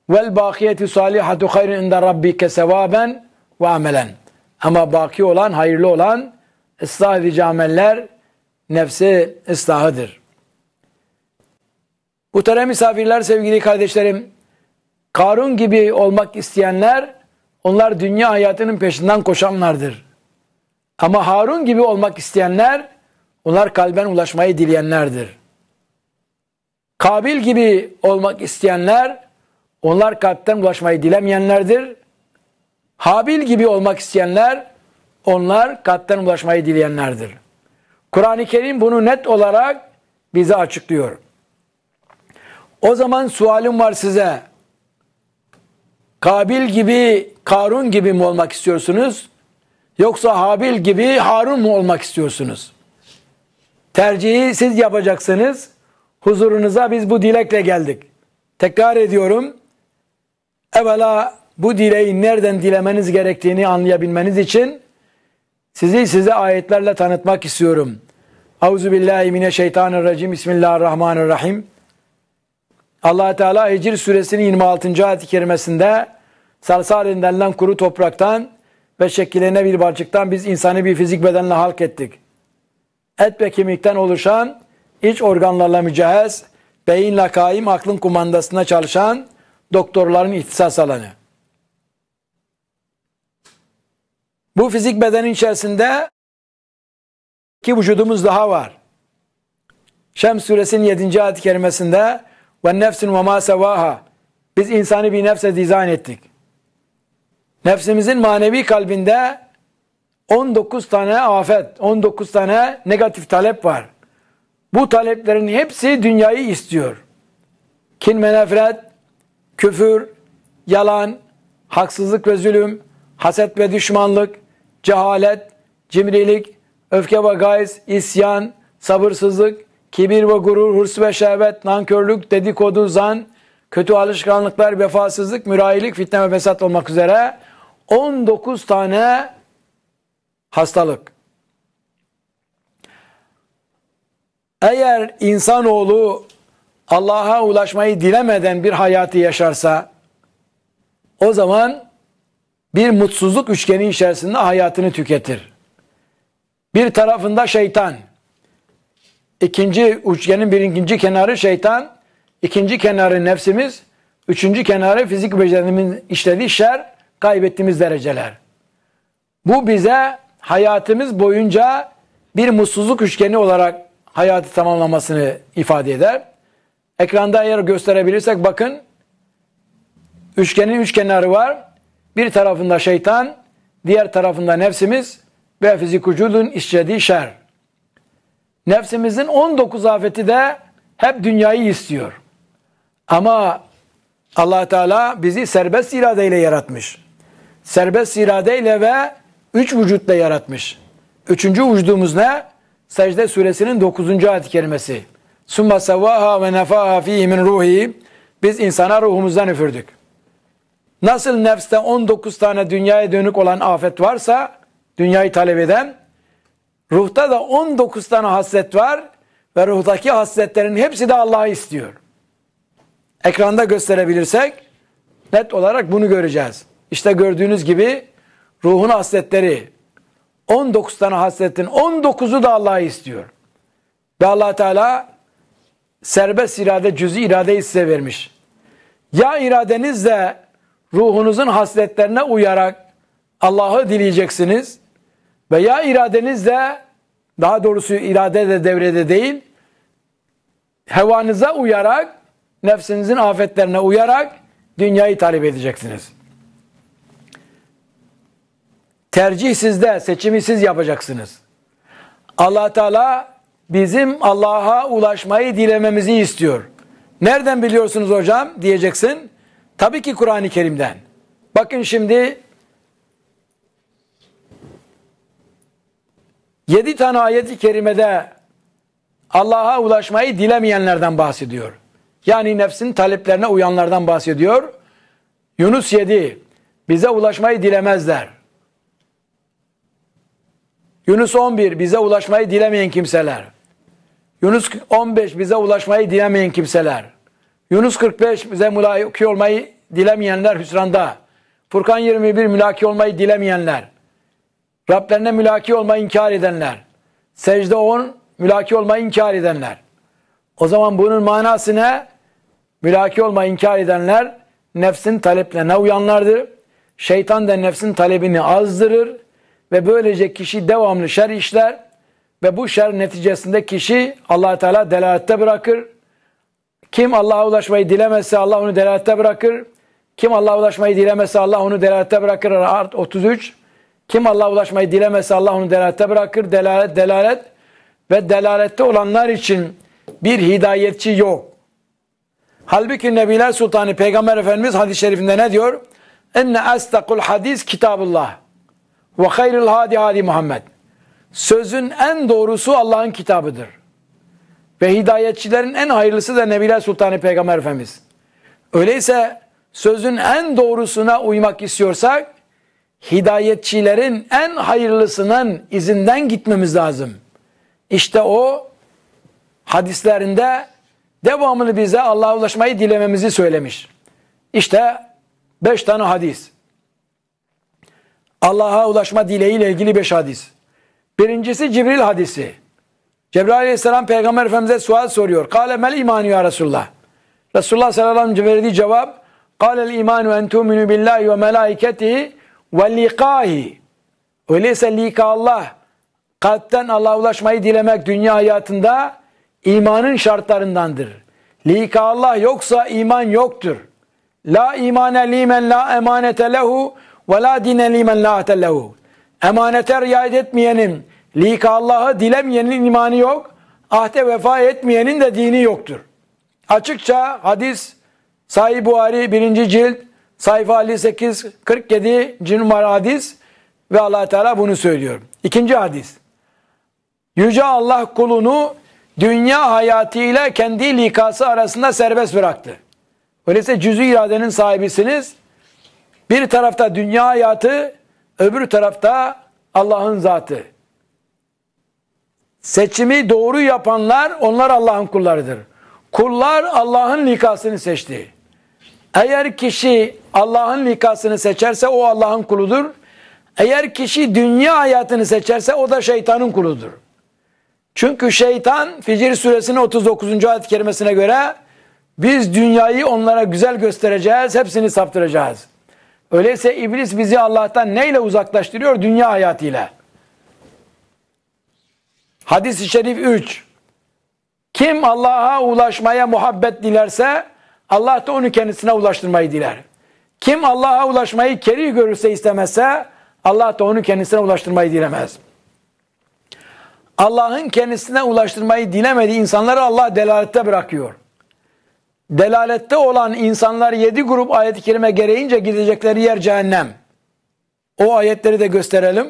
Vel bakiyeti salihatu hayrun inde rabbike sevaben ve amelen. Ama baki olan, hayırlı olan ıslah edici ameller nefsi ıslahıdır. Muhterem misafirler, sevgili kardeşlerim, Karun gibi olmak isteyenler, onlar dünya hayatının peşinden koşanlardır. Ama Harun gibi olmak isteyenler onlar kalben ulaşmayı dileyenlerdir. Kabil gibi olmak isteyenler onlar kalpten ulaşmayı dilemeyenlerdir. Habil gibi olmak isteyenler onlar kalpten ulaşmayı dileyenlerdir. Kur'an-ı Kerim bunu net olarak bize açıklıyor. O zaman sualim var size. Kabil gibi, Karun gibi mi olmak istiyorsunuz? Yoksa Habil gibi Harun mu olmak istiyorsunuz? Tercihi siz yapacaksınız. Huzurunuza biz bu dilekle geldik. Tekrar ediyorum. Evvela bu dileği nereden dilemeniz gerektiğini anlayabilmeniz için sizi size ayetlerle tanıtmak istiyorum. Auzu billahi mineşşeytanirracim. Bismillahirrahmanirrahim. Allah Teala Hicr suresinin 26. ayet-i kerimesinde salsalinden kuru topraktan ve şekillerine bir barçıktan biz insani bir fizik bedenle halk ettik. Et ve kemikten oluşan, iç organlarla mücehhez, beyinle kaim, aklın kumandasına çalışan doktorların ihtisas alanı. Bu fizik bedenin içerisinde iki vücudumuz daha var. Şems suresinin 7. ayet-i kerimesinde ve nefsin ve ma sevaha biz insanı bir nefse dizayn ettik. Nefsimizin manevi kalbinde 19 tane afet, 19 tane negatif talep var. Bu taleplerin hepsi dünyayı istiyor. Kin ve nefret, küfür, yalan, haksızlık ve zulüm, haset ve düşmanlık, cehalet, cimrilik, öfke ve gayz, isyan, sabırsızlık, kibir ve gurur, hırs ve şehvet, nankörlük, dedikodu, zan, kötü alışkanlıklar, vefasızlık, mürayilik, fitne ve fesat olmak üzere 19 tane hastalık. Eğer insanoğlu Allah'a ulaşmayı dilemeden bir hayatı yaşarsa o zaman bir mutsuzluk üçgeni içerisinde hayatını tüketir. Bir tarafında şeytan, ikinci üçgenin birinci kenarı şeytan, ikinci kenarı nefsimiz, üçüncü kenarı fizik becerimiz işlediği şer, kaybettiğimiz dereceler. Bu bize hayatımız boyunca bir mutsuzluk üçgeni olarak hayatı tamamlamasını ifade eder. Ekranda eğer gösterebilirsek bakın üçgenin üç kenarı var. Bir tarafında şeytan, diğer tarafında nefsimiz ve fizik fizikucudun işlediği şer. Nefsimizin 19 afeti de hep dünyayı istiyor. Ama allah Teala bizi serbest iradeyle yaratmış serbest iradeyle ve üç vücutla yaratmış. Üçüncü vücudumuz ne? Secde suresinin dokuzuncu ayet kelimesi. kerimesi. Summa ve nefaha fihi min ruhi. Biz insana ruhumuzdan üfürdük. Nasıl nefste 19 tane dünyaya dönük olan afet varsa dünyayı talep eden ruhta da 19 tane hasret var ve ruhtaki hasretlerin hepsi de Allah'ı istiyor. Ekranda gösterebilirsek net olarak bunu göreceğiz. İşte gördüğünüz gibi ruhun hasletleri 19 tane hasletin 19'u da Allah'ı istiyor. Ve allah Teala serbest irade, cüz'i iradeyi size vermiş. Ya iradenizle ruhunuzun hasletlerine uyarak Allah'ı dileyeceksiniz veya iradenizle daha doğrusu irade de devrede değil hevanıza uyarak nefsinizin afetlerine uyarak dünyayı talep edeceksiniz. Tercih sizde, seçimi siz yapacaksınız. allah Teala bizim Allah'a ulaşmayı dilememizi istiyor. Nereden biliyorsunuz hocam diyeceksin. Tabii ki Kur'an-ı Kerim'den. Bakın şimdi yedi tane ayeti kerimede Allah'a ulaşmayı dilemeyenlerden bahsediyor. Yani nefsin taleplerine uyanlardan bahsediyor. Yunus 7 bize ulaşmayı dilemezler. Yunus 11 bize ulaşmayı dilemeyen kimseler. Yunus 15 bize ulaşmayı dilemeyen kimseler. Yunus 45 bize mülaki olmayı dilemeyenler hüsranda. Furkan 21 mülaki olmayı dilemeyenler. Rablerine mülaki olmayı inkar edenler. Secde 10 mülaki olmayı inkar edenler. O zaman bunun manası ne? Mülaki olmayı inkar edenler nefsin taleplerine uyanlardır. Şeytan da nefsin talebini azdırır. Ve böylece kişi devamlı şer işler ve bu şer neticesinde kişi allah Teala delalette bırakır. Kim Allah'a ulaşmayı dilemezse Allah onu delalette bırakır. Kim Allah'a ulaşmayı dilemezse Allah onu delalette bırakır. Art 33. Kim Allah'a ulaşmayı dilemezse Allah onu delalette bırakır. Delalet, delalet ve delalette olanlar için bir hidayetçi yok. Halbuki Nebiler Sultanı Peygamber Efendimiz hadis-i şerifinde ne diyor? Enne estakul hadis kitabullah. Ve hayril hadi hadi Muhammed. Sözün en doğrusu Allah'ın kitabıdır. Ve hidayetçilerin en hayırlısı da Nebiler Sultanı Peygamber Efendimiz. Öyleyse sözün en doğrusuna uymak istiyorsak hidayetçilerin en hayırlısının izinden gitmemiz lazım. İşte o hadislerinde devamlı bize Allah'a ulaşmayı dilememizi söylemiş. İşte beş tane hadis. Allah'a ulaşma dileğiyle ilgili beş hadis. Birincisi Cibril hadisi. Cebrail aleyhisselam peygamber efendimize sual soruyor. Kale mel imanu ya Resulullah. Resulullah sallallahu aleyhi ve sellem verdiği cevap Kale imanu en tu'minu billahi ve melaiketihi ve liqahi. Öyleyse lika Allah. Kalpten Allah'a ulaşmayı dilemek dünya hayatında imanın şartlarındandır. Lika Allah yoksa iman yoktur. La imane limen la emanete lehu ve la dine limen la atellehu. Emanete riayet etmeyenin, lika Allah'ı dilemeyenin imanı yok. Ahde vefa etmeyenin de dini yoktur. Açıkça hadis Sahih Buhari 1. cilt sayfa 58 47. numara hadis ve allah Teala bunu söylüyor. İkinci hadis. Yüce Allah kulunu dünya hayatı ile kendi likası arasında serbest bıraktı. Öyleyse cüzü iradenin sahibisiniz. Bir tarafta dünya hayatı, öbür tarafta Allah'ın zatı. Seçimi doğru yapanlar onlar Allah'ın kullarıdır. Kullar Allah'ın nikasını seçti. Eğer kişi Allah'ın nikasını seçerse o Allah'ın kuludur. Eğer kişi dünya hayatını seçerse o da şeytanın kuludur. Çünkü şeytan Ficir suresinin 39. ayet kerimesine göre biz dünyayı onlara güzel göstereceğiz, hepsini saptıracağız. Öyleyse iblis bizi Allah'tan neyle uzaklaştırıyor? Dünya hayatıyla. Hadis-i şerif 3. Kim Allah'a ulaşmaya muhabbet dilerse Allah da onu kendisine ulaştırmayı diler. Kim Allah'a ulaşmayı keri görürse istemezse Allah da onu kendisine ulaştırmayı dilemez. Allah'ın kendisine ulaştırmayı dilemediği insanları Allah delalette bırakıyor delalette olan insanlar yedi grup ayet-i kerime gereğince gidecekleri yer cehennem. O ayetleri de gösterelim.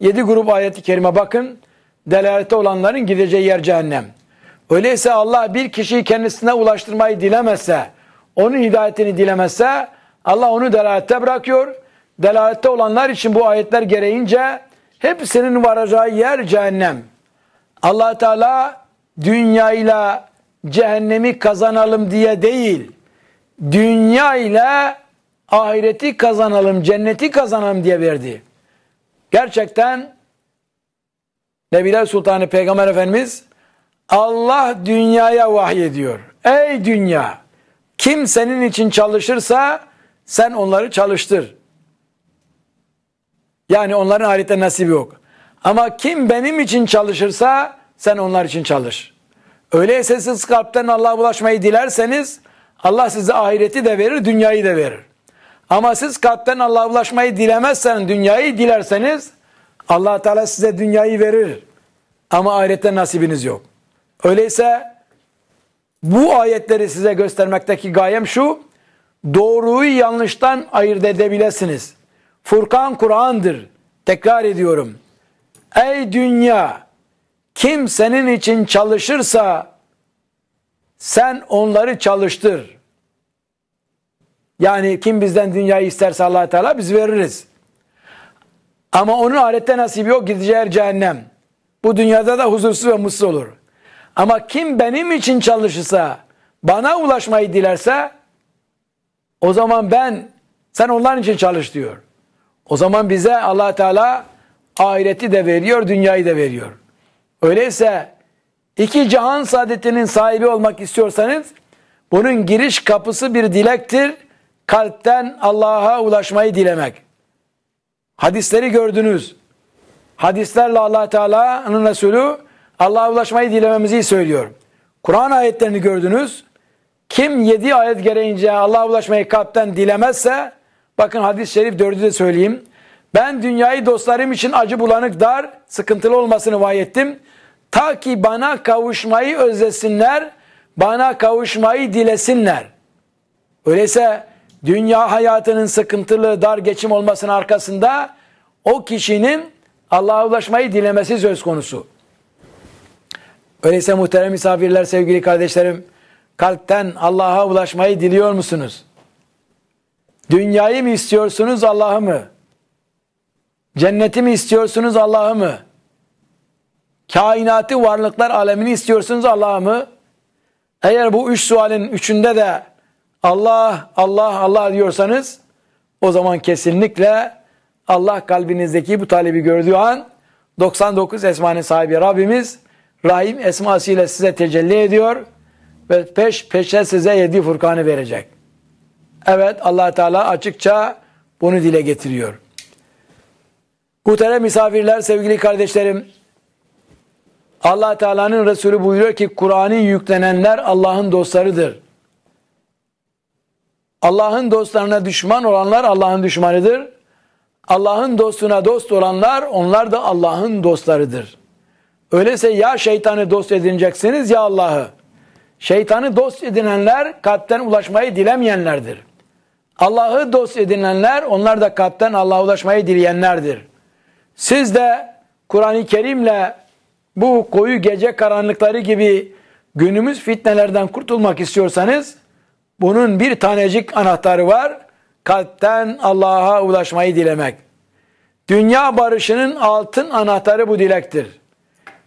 Yedi grup ayet-i kerime bakın. Delalette olanların gideceği yer cehennem. Öyleyse Allah bir kişiyi kendisine ulaştırmayı dilemezse, onun hidayetini dilemezse Allah onu delalette bırakıyor. Delalette olanlar için bu ayetler gereğince hepsinin varacağı yer cehennem. allah Teala dünyayla cehennemi kazanalım diye değil, dünya ile ahireti kazanalım, cenneti kazanalım diye verdi. Gerçekten Nebiler Sultanı Peygamber Efendimiz Allah dünyaya vahyediyor. Ey dünya! Kim senin için çalışırsa sen onları çalıştır. Yani onların ahirette nasibi yok. Ama kim benim için çalışırsa sen onlar için çalış. Öyleyse siz kalpten Allah'a ulaşmayı dilerseniz Allah size ahireti de verir, dünyayı da verir. Ama siz kalpten Allah'a ulaşmayı dilemezseniz, dünyayı dilerseniz allah Teala size dünyayı verir. Ama ahirette nasibiniz yok. Öyleyse bu ayetleri size göstermekteki gayem şu, doğruyu yanlıştan ayırt edebilirsiniz. Furkan Kur'an'dır. Tekrar ediyorum. Ey dünya! Kim senin için çalışırsa sen onları çalıştır. Yani kim bizden dünyayı isterse allah Teala biz veririz. Ama onun ahirette nasibi yok gideceği cehennem. Bu dünyada da huzursuz ve mutsuz olur. Ama kim benim için çalışırsa, bana ulaşmayı dilerse o zaman ben sen onların için çalış diyor. O zaman bize allah Teala ahireti de veriyor, dünyayı da veriyor. Öyleyse iki cihan saadetinin sahibi olmak istiyorsanız bunun giriş kapısı bir dilektir. Kalpten Allah'a ulaşmayı dilemek. Hadisleri gördünüz. Hadislerle allah Teala'nın Resulü Allah'a ulaşmayı dilememizi söylüyor. Kur'an ayetlerini gördünüz. Kim yedi ayet gereğince Allah'a ulaşmayı kalpten dilemezse bakın hadis-i şerif dördü de söyleyeyim. Ben dünyayı dostlarım için acı bulanık dar, sıkıntılı olmasını vahyettim. Ta ki bana kavuşmayı özlesinler, bana kavuşmayı dilesinler. Öyleyse dünya hayatının sıkıntılı, dar geçim olmasının arkasında o kişinin Allah'a ulaşmayı dilemesi söz konusu. Öyleyse muhterem misafirler, sevgili kardeşlerim, kalpten Allah'a ulaşmayı diliyor musunuz? Dünyayı mı istiyorsunuz, Allah'ı mı? Cenneti mi istiyorsunuz, Allah'ı mı? kainatı varlıklar alemini istiyorsunuz Allah'ımı. Eğer bu üç sualin üçünde de Allah, Allah, Allah diyorsanız o zaman kesinlikle Allah kalbinizdeki bu talebi gördüğü an 99 esmanın sahibi Rabbimiz Rahim ile size tecelli ediyor ve peş peşe size yedi Furkan'ı verecek. Evet allah Teala açıkça bunu dile getiriyor. Muhterem misafirler, sevgili kardeşlerim, allah Teala'nın Resulü buyuruyor ki Kur'an'ı yüklenenler Allah'ın dostlarıdır. Allah'ın dostlarına düşman olanlar Allah'ın düşmanıdır. Allah'ın dostuna dost olanlar onlar da Allah'ın dostlarıdır. Öyleyse ya şeytanı dost edineceksiniz ya Allah'ı. Şeytanı dost edinenler kalpten ulaşmayı dilemeyenlerdir. Allah'ı dost edinenler onlar da kalpten Allah'a ulaşmayı dileyenlerdir. Siz de Kur'an-ı Kerim'le bu koyu gece karanlıkları gibi günümüz fitnelerden kurtulmak istiyorsanız bunun bir tanecik anahtarı var. Kalpten Allah'a ulaşmayı dilemek. Dünya barışının altın anahtarı bu dilektir.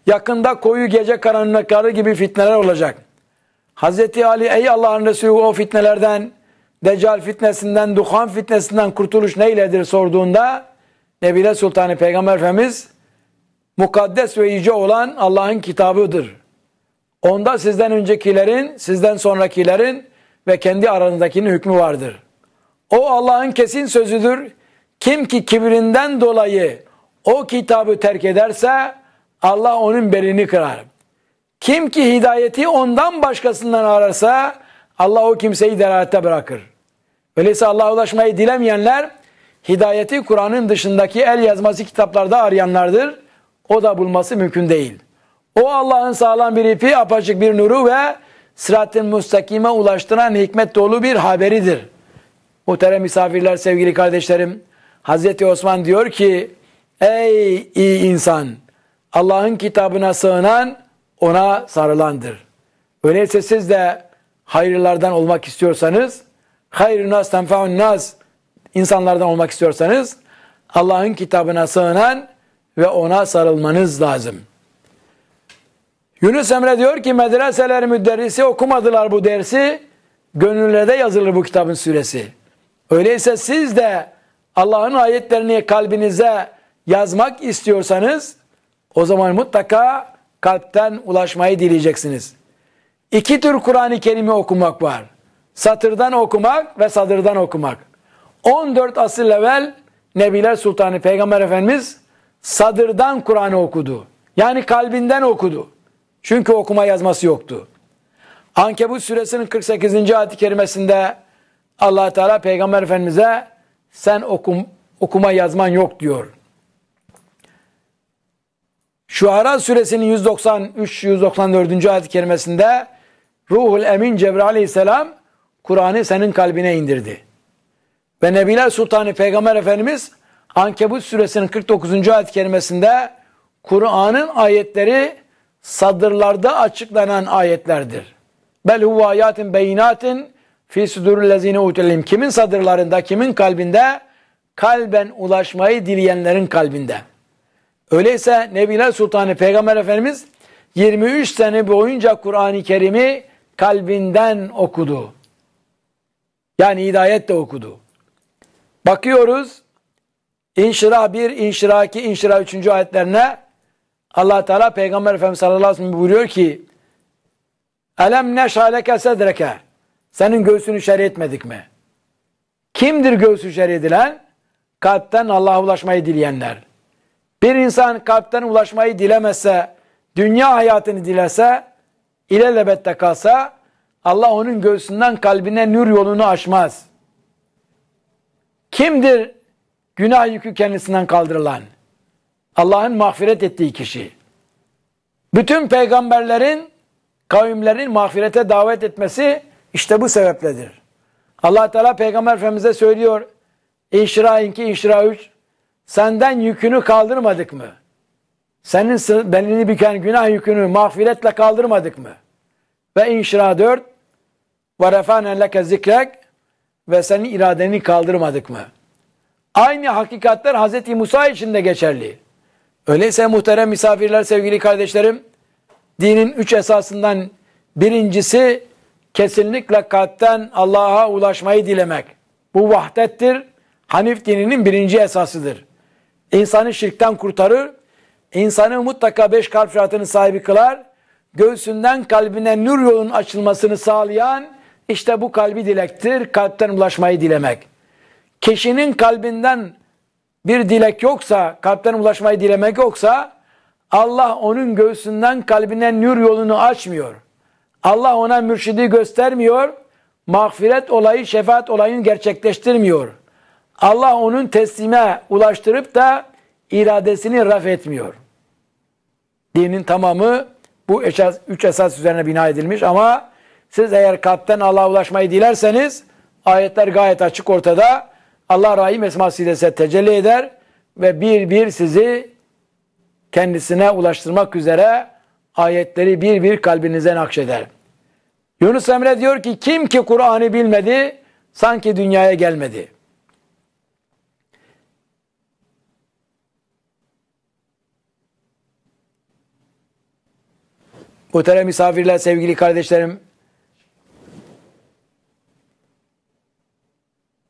Yakında koyu gece karanlıkları gibi fitneler olacak. Hz. Ali ey Allah'ın Resulü o fitnelerden, Deccal fitnesinden, Duhan fitnesinden kurtuluş neyledir sorduğunda Nebile Sultanı Peygamber Efendimiz mukaddes ve yüce olan Allah'ın kitabıdır. Onda sizden öncekilerin, sizden sonrakilerin ve kendi aranızdakinin hükmü vardır. O Allah'ın kesin sözüdür. Kim ki kibrinden dolayı o kitabı terk ederse Allah onun belini kırar. Kim ki hidayeti ondan başkasından ararsa Allah o kimseyi delalette bırakır. Öyleyse Allah'a ulaşmayı dilemeyenler hidayeti Kur'an'ın dışındaki el yazması kitaplarda arayanlardır o da bulması mümkün değil. O Allah'ın sağlam bir ipi, apaçık bir nuru ve sıratın müstakime ulaştıran hikmet dolu bir haberidir. Muhterem misafirler, sevgili kardeşlerim, Hazreti Osman diyor ki, Ey iyi insan, Allah'ın kitabına sığınan, ona sarılandır. Öyleyse siz de hayırlardan olmak istiyorsanız, hayrun nas tenfaun nas, insanlardan olmak istiyorsanız, Allah'ın kitabına sığınan, ve ona sarılmanız lazım. Yunus Emre diyor ki medreseler müderrisi okumadılar bu dersi. Gönüllerde yazılır bu kitabın süresi. Öyleyse siz de Allah'ın ayetlerini kalbinize yazmak istiyorsanız o zaman mutlaka kalpten ulaşmayı dileyeceksiniz. İki tür Kur'an-ı Kerim'i okumak var. Satırdan okumak ve sadırdan okumak. 14 asıl level, Nebiler Sultanı Peygamber Efendimiz sadırdan Kur'an'ı okudu. Yani kalbinden okudu. Çünkü okuma yazması yoktu. Ankebut suresinin 48. ayet-i kerimesinde allah Teala Peygamber Efendimiz'e sen okum, okuma yazman yok diyor. Şuara suresinin 193-194. ayet-i kerimesinde Ruhul Emin Cebrail aleyhisselam Kur'an'ı senin kalbine indirdi. Ve Nebiler Sultanı Peygamber Efendimiz Ankebut suresinin 49. ayet kelimesinde Kur'an'ın ayetleri sadırlarda açıklanan ayetlerdir. Bel huvayatin beyinatin fi sudurillezine utelim. Kimin sadırlarında, kimin kalbinde? Kalben ulaşmayı dileyenlerin kalbinde. Öyleyse Nebiler Sultanı Peygamber Efendimiz 23 sene boyunca Kur'an-ı Kerim'i kalbinden okudu. Yani hidayet de okudu. Bakıyoruz İnşirah 1, İnşirah 2, İnşirah 3. ayetlerine allah Teala Peygamber Efendimiz sallallahu aleyhi ve sellem buyuruyor ki Elem neşaleke sedreke Senin göğsünü şer etmedik mi? Kimdir göğsü şer edilen? Kalpten Allah'a ulaşmayı dileyenler. Bir insan kalpten ulaşmayı dilemezse, dünya hayatını dilese, ilelebette kalsa, Allah onun göğsünden kalbine nur yolunu açmaz. Kimdir Günah yükü kendisinden kaldırılan, Allah'ın mağfiret ettiği kişi. Bütün peygamberlerin, kavimlerin mağfirete davet etmesi işte bu sebepledir. allah Teala Peygamber Efendimiz'e söylüyor, İnşira 2, İnşira 3, senden yükünü kaldırmadık mı? Senin belini büken günah yükünü mağfiretle kaldırmadık mı? Ve İnşira 4, ve refanen leke zikrek ve senin iradeni kaldırmadık mı? Aynı hakikatler Hazreti Musa için de geçerli. Öyleyse muhterem misafirler, sevgili kardeşlerim, dinin üç esasından birincisi kesinlikle kalpten Allah'a ulaşmayı dilemek. Bu vahdettir. Hanif dininin birinci esasıdır. İnsanı şirkten kurtarır. İnsanı mutlaka beş kalp şartının sahibi kılar. Göğsünden kalbine nur yolunun açılmasını sağlayan işte bu kalbi dilektir. Kalpten ulaşmayı dilemek kişinin kalbinden bir dilek yoksa, kalpten ulaşmayı dilemek yoksa Allah onun göğsünden kalbine nür yolunu açmıyor. Allah ona mürşidi göstermiyor. Mağfiret olayı, şefaat olayını gerçekleştirmiyor. Allah onun teslime ulaştırıp da iradesini raf etmiyor. Dinin tamamı bu üç esas üzerine bina edilmiş ama siz eğer kalpten Allah'a ulaşmayı dilerseniz ayetler gayet açık ortada. Allah Rahim esmasıyla size tecelli eder ve bir bir sizi kendisine ulaştırmak üzere ayetleri bir bir kalbinize nakşeder. Yunus Emre diyor ki kim ki Kur'an'ı bilmedi sanki dünyaya gelmedi. Muhterem misafirler, sevgili kardeşlerim,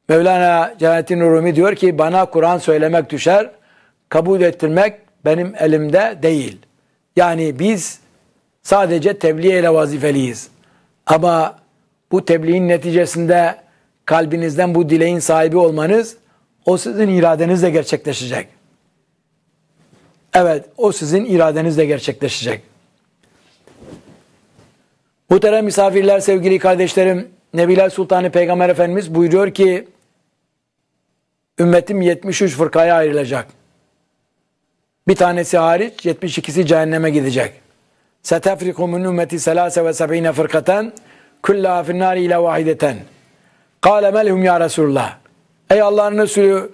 Mevlana Celaleddin Rumi diyor ki bana Kur'an söylemek düşer, kabul ettirmek benim elimde değil. Yani biz sadece tebliğ ile vazifeliyiz. Ama bu tebliğin neticesinde kalbinizden bu dileğin sahibi olmanız o sizin iradenizle gerçekleşecek. Evet, o sizin iradenizle gerçekleşecek. Muhterem misafirler, sevgili kardeşlerim, Nebiler Sultanı Peygamber Efendimiz buyuruyor ki, ümmetim 73 fırkaya ayrılacak. Bir tanesi hariç 72'si cehenneme gidecek. Setefriku min ümmeti selase ve sebine fırkaten kulla finnari ile vahideten. Kale melhum ya Resulullah. Ey Allah'ın Resulü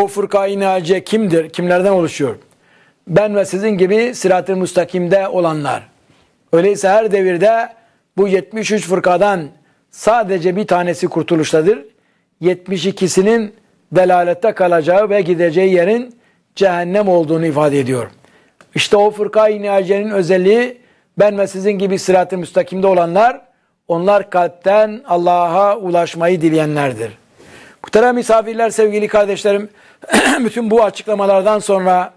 o fırkayı naciye kimdir? Kimlerden oluşuyor? Ben ve sizin gibi sirat-ı müstakimde olanlar. Öyleyse her devirde bu 73 fırkadan sadece bir tanesi kurtuluştadır. 72'sinin delalette kalacağı ve gideceği yerin cehennem olduğunu ifade ediyor. İşte o fırka-i nihacenin özelliği ben ve sizin gibi sırat-ı müstakimde olanlar onlar kalpten Allah'a ulaşmayı dileyenlerdir. Muhterem misafirler, sevgili kardeşlerim, bütün bu açıklamalardan sonra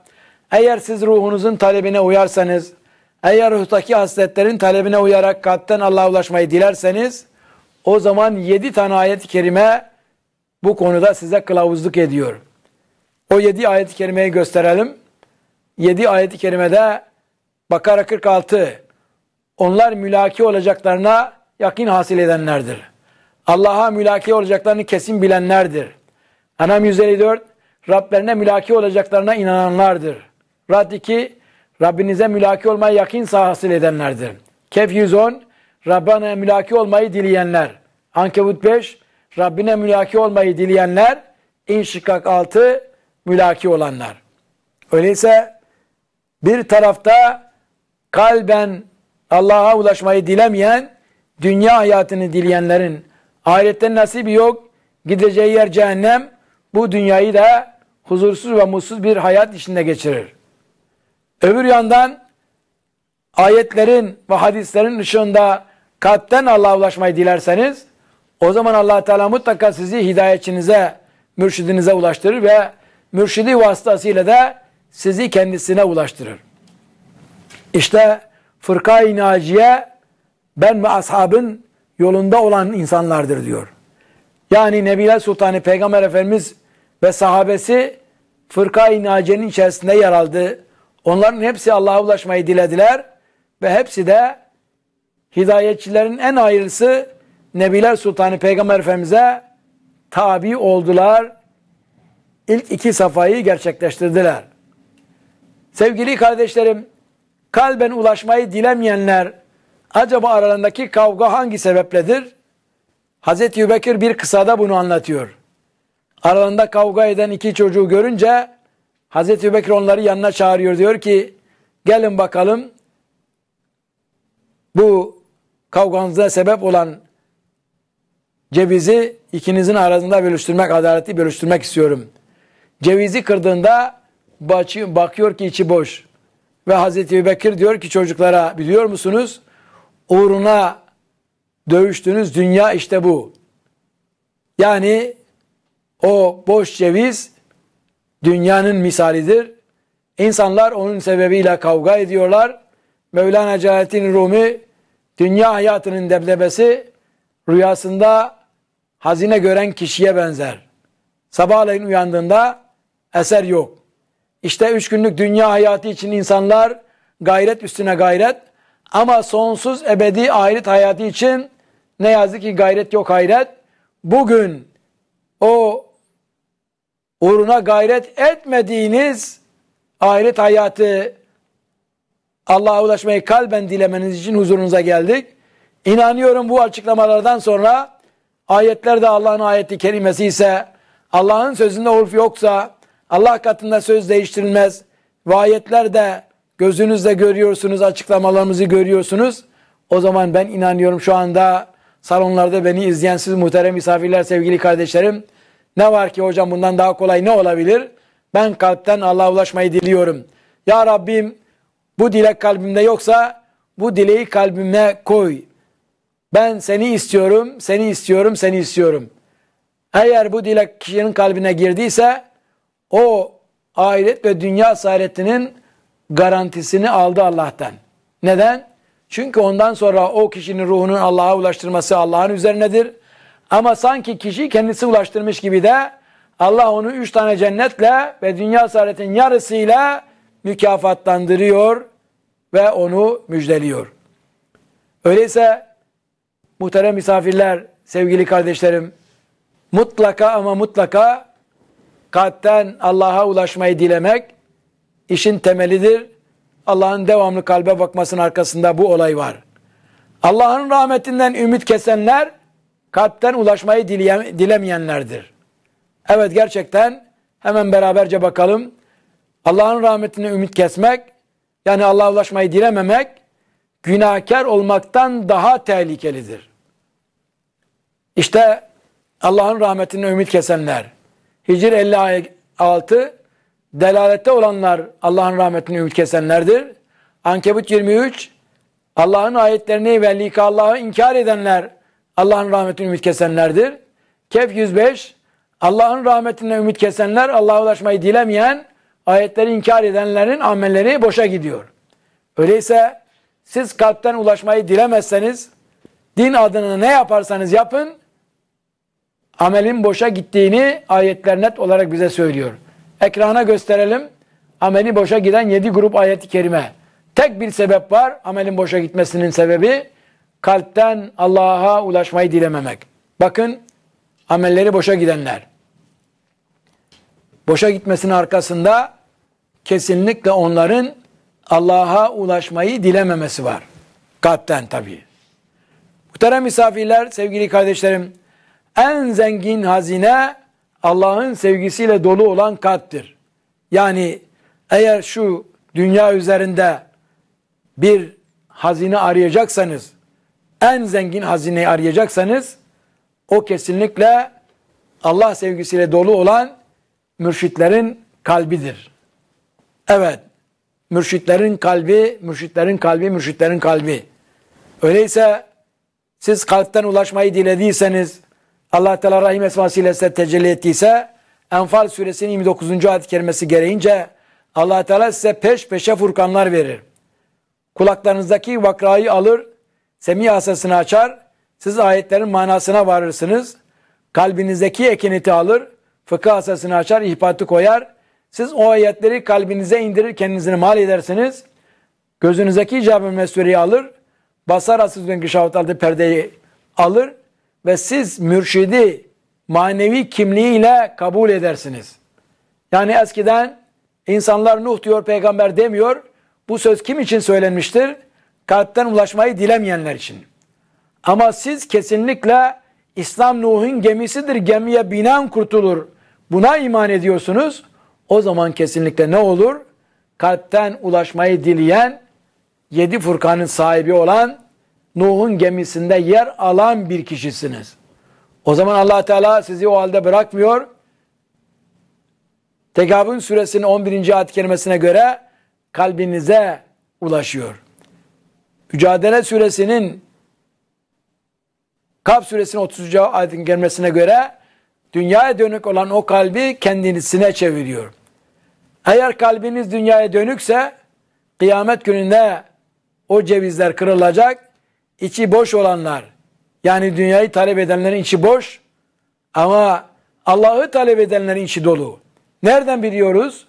eğer siz ruhunuzun talebine uyarsanız, eğer ruhtaki hasletlerin talebine uyarak kalpten Allah'a ulaşmayı dilerseniz, o zaman yedi tane ayet-i kerime bu konuda size kılavuzluk ediyor. O yedi ayet-i kerimeyi gösterelim. Yedi ayet-i kerimede Bakara 46 Onlar mülaki olacaklarına yakın hasil edenlerdir. Allah'a mülaki olacaklarını kesin bilenlerdir. Anam 154 Rablerine mülaki olacaklarına inananlardır. Rad 2 Rabbinize mülaki olmayı yakın hasil edenlerdir. Kef 110 Rabbana mülaki olmayı dileyenler. Ankebut 5 Rabbine mülaki olmayı dileyenler, inşikak altı mülaki olanlar. Öyleyse bir tarafta kalben Allah'a ulaşmayı dilemeyen, dünya hayatını dileyenlerin ahirette nasibi yok, gideceği yer cehennem, bu dünyayı da huzursuz ve mutsuz bir hayat içinde geçirir. Öbür yandan ayetlerin ve hadislerin ışığında katten Allah'a ulaşmayı dilerseniz o zaman allah Teala mutlaka sizi hidayetçinize, mürşidinize ulaştırır ve mürşidi vasıtasıyla da sizi kendisine ulaştırır. İşte fırka-i naciye ben ve ashabın yolunda olan insanlardır diyor. Yani Nebiler Sultanı Peygamber Efendimiz ve sahabesi fırka-i naciyenin içerisinde yer aldı. Onların hepsi Allah'a ulaşmayı dilediler ve hepsi de hidayetçilerin en hayırlısı Nebiler Sultanı Peygamber Efendimiz'e tabi oldular. İlk iki safayı gerçekleştirdiler. Sevgili kardeşlerim, kalben ulaşmayı dilemeyenler acaba aralarındaki kavga hangi sebepledir? Hz. Yübekir bir kısada bunu anlatıyor. Aralarında kavga eden iki çocuğu görünce Hz. Yübekir onları yanına çağırıyor. Diyor ki gelin bakalım bu kavganıza sebep olan cevizi ikinizin arasında bölüştürmek, adaleti bölüştürmek istiyorum. Cevizi kırdığında bakıyor ki içi boş. Ve Hazreti Bekir diyor ki çocuklara biliyor musunuz? Uğruna dövüştüğünüz dünya işte bu. Yani o boş ceviz dünyanın misalidir. İnsanlar onun sebebiyle kavga ediyorlar. Mevlana Celaleddin Rumi dünya hayatının debdebesi rüyasında hazine gören kişiye benzer. Sabahleyin uyandığında eser yok. İşte üç günlük dünya hayatı için insanlar gayret üstüne gayret ama sonsuz ebedi ahiret hayatı için ne yazık ki gayret yok hayret. Bugün o uğruna gayret etmediğiniz ahiret hayatı Allah'a ulaşmayı kalben dilemeniz için huzurunuza geldik. İnanıyorum bu açıklamalardan sonra Ayetlerde Allah'ın ayeti kelimesi ise Allah'ın sözünde hurf yoksa Allah katında söz değiştirilmez. Ve de gözünüzle görüyorsunuz, açıklamalarımızı görüyorsunuz. O zaman ben inanıyorum şu anda salonlarda beni izleyen siz muhterem misafirler, sevgili kardeşlerim. Ne var ki hocam bundan daha kolay ne olabilir? Ben kalpten Allah'a ulaşmayı diliyorum. Ya Rabbim bu dilek kalbimde yoksa bu dileği kalbime koy. Ben seni istiyorum, seni istiyorum, seni istiyorum. Eğer bu dilek kişinin kalbine girdiyse o ahiret ve dünya saaretinin garantisini aldı Allah'tan. Neden? Çünkü ondan sonra o kişinin ruhunun Allah'a ulaştırması Allah'ın üzerinedir. Ama sanki kişi kendisi ulaştırmış gibi de Allah onu üç tane cennetle ve dünya saadetin yarısıyla mükafatlandırıyor ve onu müjdeliyor. Öyleyse muhterem misafirler, sevgili kardeşlerim, mutlaka ama mutlaka kalpten Allah'a ulaşmayı dilemek işin temelidir. Allah'ın devamlı kalbe bakmasının arkasında bu olay var. Allah'ın rahmetinden ümit kesenler kalpten ulaşmayı dileye, dilemeyenlerdir. Evet gerçekten hemen beraberce bakalım. Allah'ın rahmetine ümit kesmek yani Allah'a ulaşmayı dilememek günahkar olmaktan daha tehlikelidir. İşte Allah'ın rahmetini ümit kesenler. Hicr 56 delalette olanlar Allah'ın rahmetini ümit kesenlerdir. Ankebut 23 Allah'ın ayetlerini ve likallahu inkar edenler Allah'ın rahmetini ümit kesenlerdir. Kehf 105 Allah'ın rahmetine ümit kesenler Allah'a ulaşmayı dilemeyen ayetleri inkar edenlerin amelleri boşa gidiyor. Öyleyse siz kalpten ulaşmayı dilemezseniz din adını ne yaparsanız yapın amelin boşa gittiğini ayetler net olarak bize söylüyor. Ekrana gösterelim. Ameli boşa giden yedi grup ayet-i kerime. Tek bir sebep var amelin boşa gitmesinin sebebi kalpten Allah'a ulaşmayı dilememek. Bakın amelleri boşa gidenler. Boşa gitmesinin arkasında kesinlikle onların Allah'a ulaşmayı dilememesi var. Kalpten tabii. Muhterem misafirler, sevgili kardeşlerim, en zengin hazine Allah'ın sevgisiyle dolu olan kalptir. Yani eğer şu dünya üzerinde bir hazine arayacaksanız, en zengin hazineyi arayacaksanız, o kesinlikle Allah sevgisiyle dolu olan mürşitlerin kalbidir. Evet, mürşitlerin kalbi, mürşitlerin kalbi, mürşitlerin kalbi. Öyleyse siz kalpten ulaşmayı dilediyseniz, Allah Teala Rahim esmasıyla size tecelli ettiyse Enfal suresinin 29. ayet kelimesi gereğince Allah Teala size peş peşe furkanlar verir. Kulaklarınızdaki vakrayı alır, semi asasını açar, siz ayetlerin manasına varırsınız. Kalbinizdeki ekiniti alır, fıkıh asasını açar, ihbatı koyar. Siz o ayetleri kalbinize indirir, kendinizi mal edersiniz. Gözünüzdeki icab-ı alır, basar asıl dünkü şahıt perdeyi alır ve siz mürşidi manevi kimliğiyle kabul edersiniz. Yani eskiden insanlar Nuh diyor peygamber demiyor. Bu söz kim için söylenmiştir? Kalpten ulaşmayı dilemeyenler için. Ama siz kesinlikle İslam Nuh'un gemisidir, gemiye binen kurtulur. Buna iman ediyorsunuz. O zaman kesinlikle ne olur? Kalpten ulaşmayı dileyen, yedi furkanın sahibi olan Nuh'un gemisinde yer alan bir kişisiniz. O zaman allah Teala sizi o halde bırakmıyor. Tekabün suresinin 11. ayet kelimesine göre kalbinize ulaşıyor. Mücadele suresinin Kaf suresinin 30. ayetin gelmesine göre dünyaya dönük olan o kalbi kendisine çeviriyor. Eğer kalbiniz dünyaya dönükse kıyamet gününde o cevizler kırılacak içi boş olanlar yani dünyayı talep edenlerin içi boş ama Allah'ı talep edenlerin içi dolu. Nereden biliyoruz?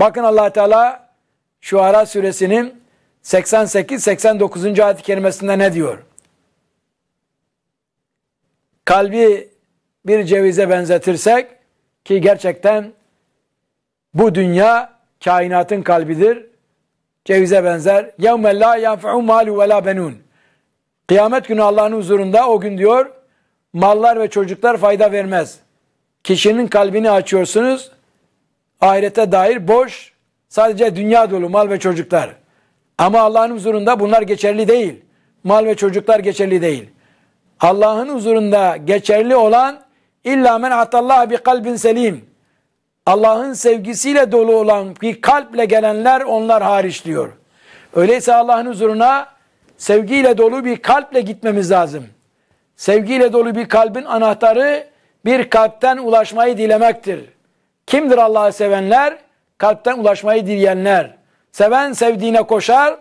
Bakın allah Teala şu Ara suresinin 88-89. ayet-i kerimesinde ne diyor? Kalbi bir cevize benzetirsek ki gerçekten bu dünya kainatın kalbidir. Cevize benzer. يَوْمَ لَا يَنْفَعُ مَالُ وَلَا بَنُونَ Kıyamet günü Allah'ın huzurunda o gün diyor mallar ve çocuklar fayda vermez. Kişinin kalbini açıyorsunuz. Ahirete dair boş sadece dünya dolu mal ve çocuklar. Ama Allah'ın huzurunda bunlar geçerli değil. Mal ve çocuklar geçerli değil. Allah'ın huzurunda geçerli olan illa men atallah bi kalbin selim. Allah'ın sevgisiyle dolu olan bir kalple gelenler onlar hariç diyor. Öyleyse Allah'ın huzuruna sevgiyle dolu bir kalple gitmemiz lazım. Sevgiyle dolu bir kalbin anahtarı bir kalpten ulaşmayı dilemektir. Kimdir Allah'ı sevenler? Kalpten ulaşmayı dileyenler. Seven sevdiğine koşar,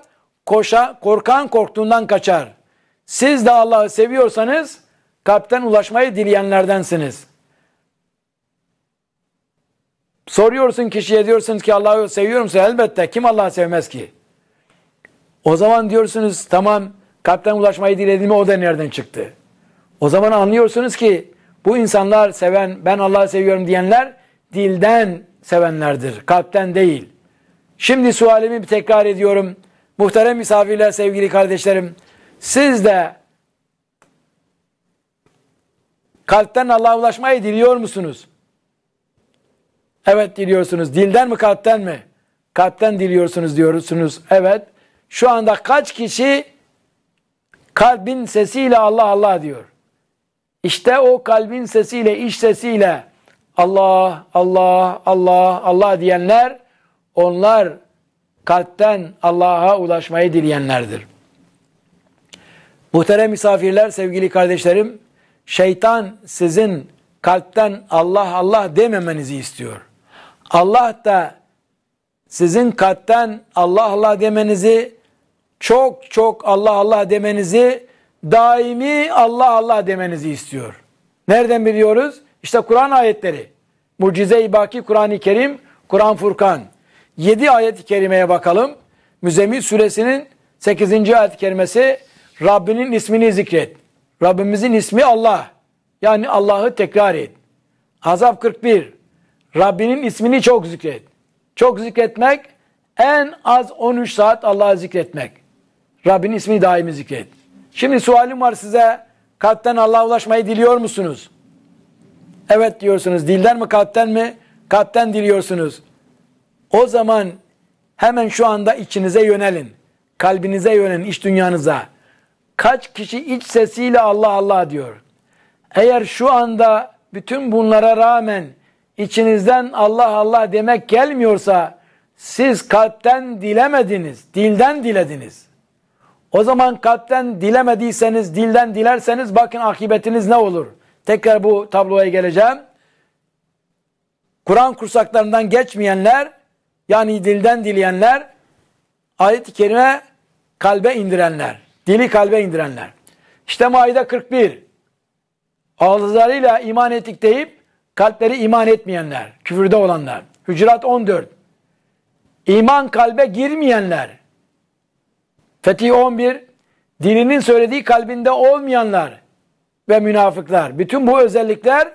koşa, korkan korktuğundan kaçar. Siz de Allah'ı seviyorsanız kalpten ulaşmayı dileyenlerdensiniz. Soruyorsun kişiye diyorsun ki Allah'ı seviyor musun? Elbette kim Allah'ı sevmez ki? O zaman diyorsunuz tamam kalpten ulaşmayı dilediğimi o da nereden çıktı? O zaman anlıyorsunuz ki bu insanlar seven, ben Allah'ı seviyorum diyenler dilden sevenlerdir, kalpten değil. Şimdi sualimi tekrar ediyorum. Muhterem misafirler, sevgili kardeşlerim. Siz de kalpten Allah'a ulaşmayı diliyor musunuz? Evet diliyorsunuz. Dilden mi kalpten mi? Kalpten diliyorsunuz diyorsunuz. Evet. Şu anda kaç kişi kalbin sesiyle Allah Allah diyor. İşte o kalbin sesiyle, iş sesiyle Allah, Allah, Allah, Allah diyenler onlar kalpten Allah'a ulaşmayı dileyenlerdir. Muhterem misafirler, sevgili kardeşlerim, şeytan sizin kalpten Allah Allah dememenizi istiyor. Allah da sizin kalpten Allah Allah demenizi çok çok Allah Allah demenizi, daimi Allah Allah demenizi istiyor. Nereden biliyoruz? İşte Kur'an ayetleri. Mucize-i Baki Kur'an-ı Kerim, Kur'an Furkan. 7 ayet-i kerimeye bakalım. Müzemmil suresinin 8. ayet-i kerimesi Rabbinin ismini zikret. Rabbimizin ismi Allah. Yani Allah'ı tekrar et. Azap 41. Rabbinin ismini çok zikret. Çok zikretmek en az 13 saat Allah'ı zikretmek. Rabbin ismi daimi zikret. Şimdi sualim var size. Kalpten Allah'a ulaşmayı diliyor musunuz? Evet diyorsunuz. Dilden mi kalpten mi? Kalpten diliyorsunuz. O zaman hemen şu anda içinize yönelin. Kalbinize yönelin, iç dünyanıza. Kaç kişi iç sesiyle Allah Allah diyor. Eğer şu anda bütün bunlara rağmen içinizden Allah Allah demek gelmiyorsa siz kalpten dilemediniz, dilden dilediniz. O zaman kalpten dilemediyseniz, dilden dilerseniz bakın akıbetiniz ne olur? Tekrar bu tabloya geleceğim. Kur'an kursaklarından geçmeyenler, yani dilden dileyenler, ayet-i kerime kalbe indirenler, dili kalbe indirenler. İşte Maide 41, ağızlarıyla iman ettik deyip kalpleri iman etmeyenler, küfürde olanlar. Hücurat 14, iman kalbe girmeyenler, Fetih 11 dilinin söylediği kalbinde olmayanlar ve münafıklar. Bütün bu özellikler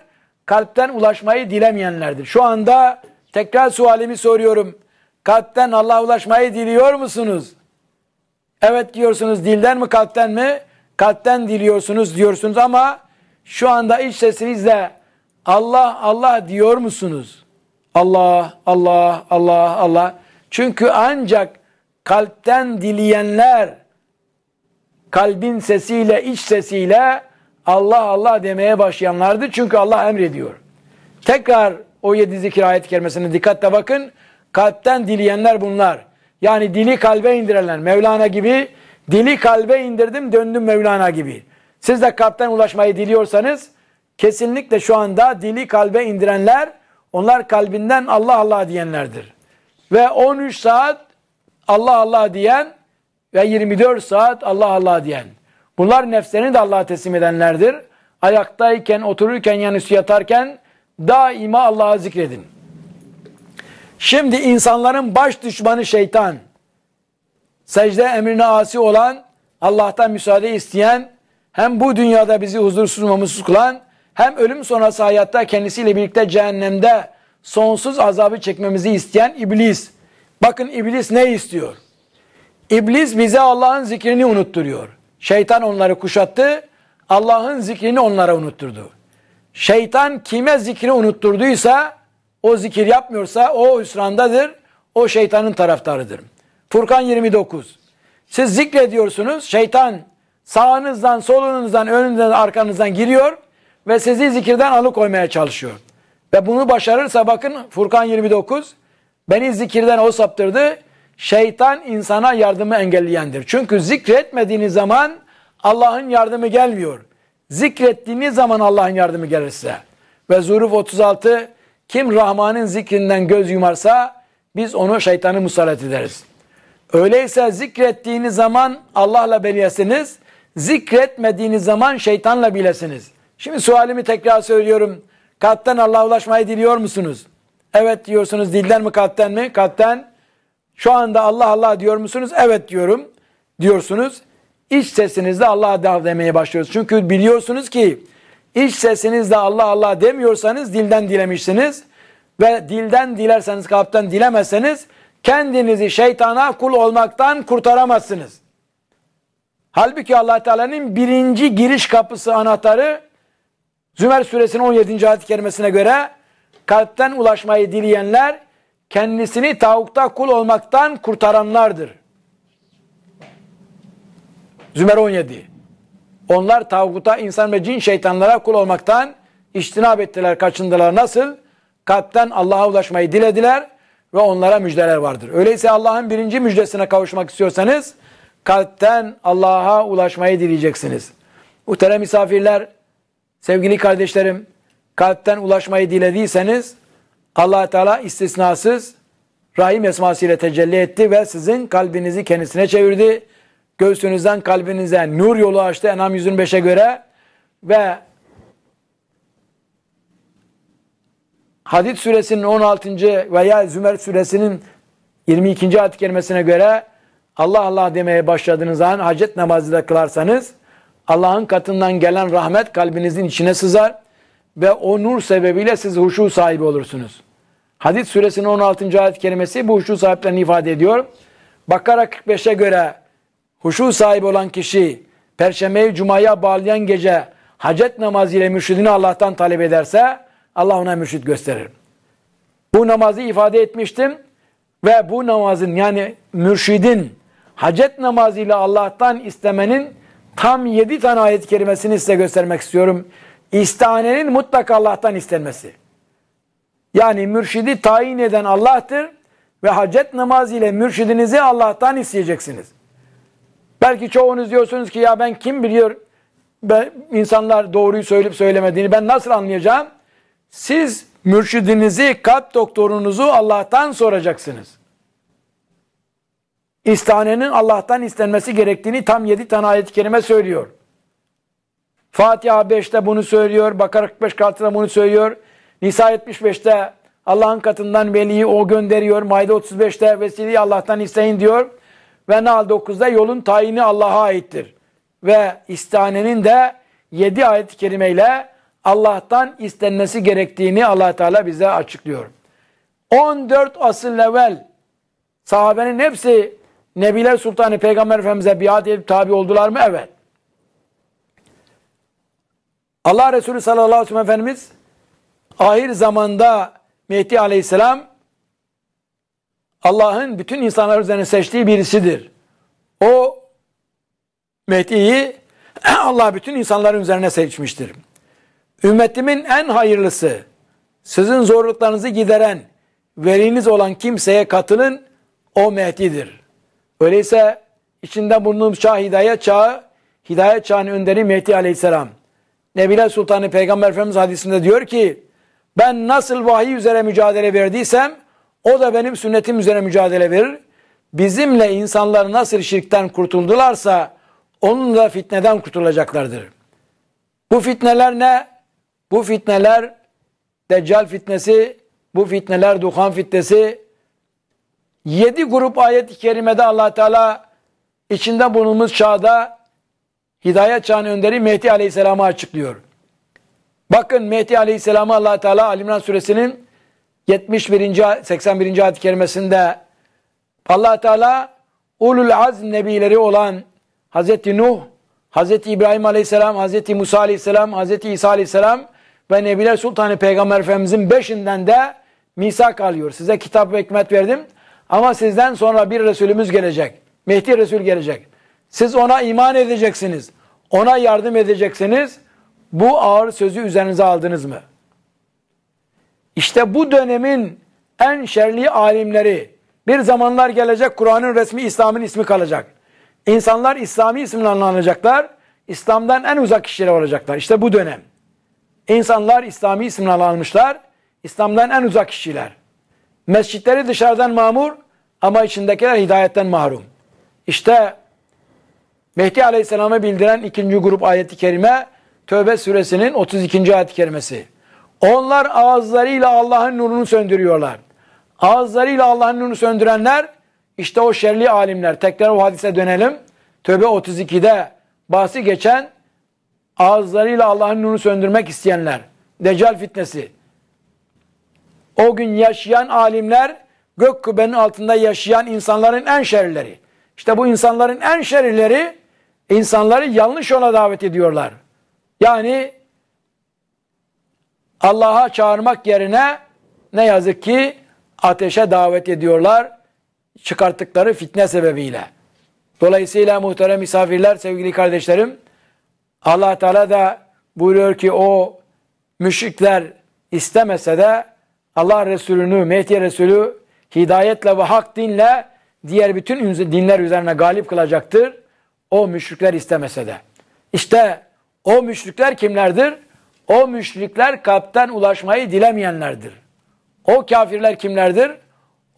kalpten ulaşmayı dilemeyenlerdir. Şu anda tekrar sualimi soruyorum. Kalpten Allah'a ulaşmayı diliyor musunuz? Evet diyorsunuz dilden mi kalpten mi? Kalpten diliyorsunuz diyorsunuz ama şu anda iç sesinizle Allah Allah diyor musunuz? Allah Allah Allah Allah. Çünkü ancak kalpten dileyenler kalbin sesiyle, iç sesiyle Allah Allah demeye başlayanlardı. Çünkü Allah emrediyor. Tekrar o yedi zikir ayet kerimesine dikkatle bakın. Kalpten dileyenler bunlar. Yani dili kalbe indirenler. Mevlana gibi dili kalbe indirdim döndüm Mevlana gibi. Siz de kalpten ulaşmayı diliyorsanız kesinlikle şu anda dili kalbe indirenler onlar kalbinden Allah Allah diyenlerdir. Ve 13 saat Allah Allah diyen ve 24 saat Allah Allah diyen. Bunlar nefslerini de Allah'a teslim edenlerdir. Ayaktayken, otururken, yani yatarken daima Allah'ı zikredin. Şimdi insanların baş düşmanı şeytan. Secde emrine asi olan, Allah'tan müsaade isteyen, hem bu dünyada bizi huzursuz mamusuz kılan, hem ölüm sonrası hayatta kendisiyle birlikte cehennemde sonsuz azabı çekmemizi isteyen iblis. Bakın iblis ne istiyor? İblis bize Allah'ın zikrini unutturuyor. Şeytan onları kuşattı, Allah'ın zikrini onlara unutturdu. Şeytan kime zikri unutturduysa, o zikir yapmıyorsa o hüsrandadır, o şeytanın taraftarıdır. Furkan 29. Siz zikrediyorsunuz, şeytan sağınızdan, solunuzdan, önünüzden, arkanızdan giriyor ve sizi zikirden alıkoymaya çalışıyor. Ve bunu başarırsa bakın Furkan 29, Beni zikirden o saptırdı. Şeytan insana yardımı engelleyendir. Çünkü zikretmediğiniz zaman Allah'ın yardımı gelmiyor. Zikrettiğiniz zaman Allah'ın yardımı gelir size. Ve Zuruf 36 kim Rahman'ın zikrinden göz yumarsa biz onu şeytanı musallat ederiz. Öyleyse zikrettiğiniz zaman Allah'la beliyesiniz. Zikretmediğiniz zaman şeytanla bilesiniz. Şimdi sualimi tekrar söylüyorum. Kattan Allah'a ulaşmayı diliyor musunuz? Evet diyorsunuz dilden mi kalpten mi? Kalpten. Şu anda Allah Allah diyor musunuz? Evet diyorum diyorsunuz. İç sesinizle Allah Allah demeye başlıyoruz. Çünkü biliyorsunuz ki iç sesinizle Allah Allah demiyorsanız dilden dilemişsiniz. Ve dilden dilerseniz kalpten dilemezseniz kendinizi şeytana kul olmaktan kurtaramazsınız. Halbuki allah Teala'nın birinci giriş kapısı anahtarı Zümer suresinin 17. ayet-i kerimesine göre kalpten ulaşmayı dileyenler kendisini tavukta kul olmaktan kurtaranlardır. Zümer 17. Onlar tavukta insan ve cin şeytanlara kul olmaktan iştinab ettiler, kaçındılar. Nasıl? Kalpten Allah'a ulaşmayı dilediler ve onlara müjdeler vardır. Öyleyse Allah'ın birinci müjdesine kavuşmak istiyorsanız kalpten Allah'a ulaşmayı dileyeceksiniz. Muhterem misafirler, sevgili kardeşlerim, kalpten ulaşmayı dilediyseniz allah Teala istisnasız rahim esmasıyla tecelli etti ve sizin kalbinizi kendisine çevirdi. Göğsünüzden kalbinize nur yolu açtı Enam 125'e göre ve Hadid suresinin 16. veya Zümer suresinin 22. ayet kelimesine göre Allah Allah demeye başladığınız an hacet namazı da kılarsanız Allah'ın katından gelen rahmet kalbinizin içine sızar ve o nur sebebiyle siz huşu sahibi olursunuz. Hadis suresinin 16. ayet kelimesi bu huşu sahiplerini ifade ediyor. Bakara 45'e göre huşu sahibi olan kişi Perşembeyi Cuma'ya bağlayan gece hacet namazı ile mürşidini Allah'tan talep ederse Allah ona mürşit gösterir. Bu namazı ifade etmiştim ve bu namazın yani mürşidin hacet namazıyla Allah'tan istemenin tam yedi tane ayet kelimesini size göstermek istiyorum. İstanenin mutlaka Allah'tan istenmesi. Yani mürşidi tayin eden Allah'tır ve hacet namazı ile mürşidinizi Allah'tan isteyeceksiniz. Belki çoğunuz diyorsunuz ki ya ben kim biliyor ben, insanlar doğruyu söyleyip söylemediğini ben nasıl anlayacağım? Siz mürşidinizi, kalp doktorunuzu Allah'tan soracaksınız. İstanenin Allah'tan istenmesi gerektiğini tam yedi tane ayet-i kerime söylüyor. Fatiha 5'te bunu söylüyor. Bakara 45 katında bunu söylüyor. Nisa 75'te Allah'ın katından veliyi o gönderiyor. Maide 35'te vesileyi Allah'tan isteyin diyor. Ve Nal 9'da yolun tayini Allah'a aittir. Ve istanenin de 7 ayet-i kerimeyle Allah'tan istenmesi gerektiğini allah Teala bize açıklıyor. 14 asıl evvel sahabenin hepsi Nebiler Sultanı Peygamber Efendimiz'e biat edip tabi oldular mı? Evet. Allah Resulü sallallahu aleyhi ve sellem Efendimiz ahir zamanda Mehdi aleyhisselam Allah'ın bütün insanlar üzerine seçtiği birisidir. O Mehdi'yi Allah bütün insanların üzerine seçmiştir. Ümmetimin en hayırlısı, sizin zorluklarınızı gideren, veriniz olan kimseye katılın, o Mehdi'dir. Öyleyse içinde bulunduğum çağ hidayet çağı, hidayet çağının önderi Mehdi aleyhisselam. Nebiler Sultanı Peygamber Efendimiz hadisinde diyor ki ben nasıl vahiy üzere mücadele verdiysem o da benim sünnetim üzere mücadele verir. Bizimle insanlar nasıl şirkten kurtuldularsa onun da fitneden kurtulacaklardır. Bu fitneler ne? Bu fitneler Deccal fitnesi, bu fitneler Duhan fitnesi. Yedi grup ayet-i kerimede allah Teala içinde bulunduğumuz çağda hidayet çağının önderi Mehdi Aleyhisselam'ı açıklıyor. Bakın Mehdi Aleyhisselam'ı allah Teala Alimran Suresinin 71. 81. ayet-i kerimesinde allah Teala ulul az nebileri olan Hazreti Nuh, Hazreti İbrahim Aleyhisselam, Hazreti Musa Aleyhisselam, Hazreti İsa Aleyhisselam ve Nebiler Sultanı Peygamber Efendimizin beşinden de misak alıyor. Size kitap ve hikmet verdim ama sizden sonra bir Resulümüz gelecek. Mehdi Resul gelecek. Siz ona iman edeceksiniz. Ona yardım edeceksiniz. Bu ağır sözü üzerinize aldınız mı? İşte bu dönemin en şerli alimleri bir zamanlar gelecek Kur'an'ın resmi İslam'ın ismi kalacak. İnsanlar İslami isimle anlayacaklar, İslam'dan en uzak kişiler olacaklar. İşte bu dönem. İnsanlar İslami isimle anlanmışlar. İslam'dan en uzak kişiler. Mescitleri dışarıdan mamur ama içindekiler hidayetten mahrum. İşte Mehdi Aleyhisselam'a bildiren ikinci grup ayeti kerime Tövbe suresinin 32. ayet-i kerimesi. Onlar ağızlarıyla Allah'ın nurunu söndürüyorlar. Ağızlarıyla Allah'ın nurunu söndürenler işte o şerli alimler. Tekrar o hadise dönelim. Tövbe 32'de bahsi geçen ağızlarıyla Allah'ın nurunu söndürmek isteyenler. Deccal fitnesi. O gün yaşayan alimler gök kubbenin altında yaşayan insanların en şerileri. İşte bu insanların en şerileri. İnsanları yanlış yola davet ediyorlar. Yani Allah'a çağırmak yerine ne yazık ki ateşe davet ediyorlar çıkarttıkları fitne sebebiyle. Dolayısıyla muhterem misafirler, sevgili kardeşlerim, allah Teala da buyuruyor ki o müşrikler istemese de Allah Resulü'nü, Mehdi Resulü hidayetle ve hak dinle diğer bütün dinler üzerine galip kılacaktır. O müşrikler istemese de. İşte o müşrikler kimlerdir? O müşrikler kalpten ulaşmayı dilemeyenlerdir. O kafirler kimlerdir?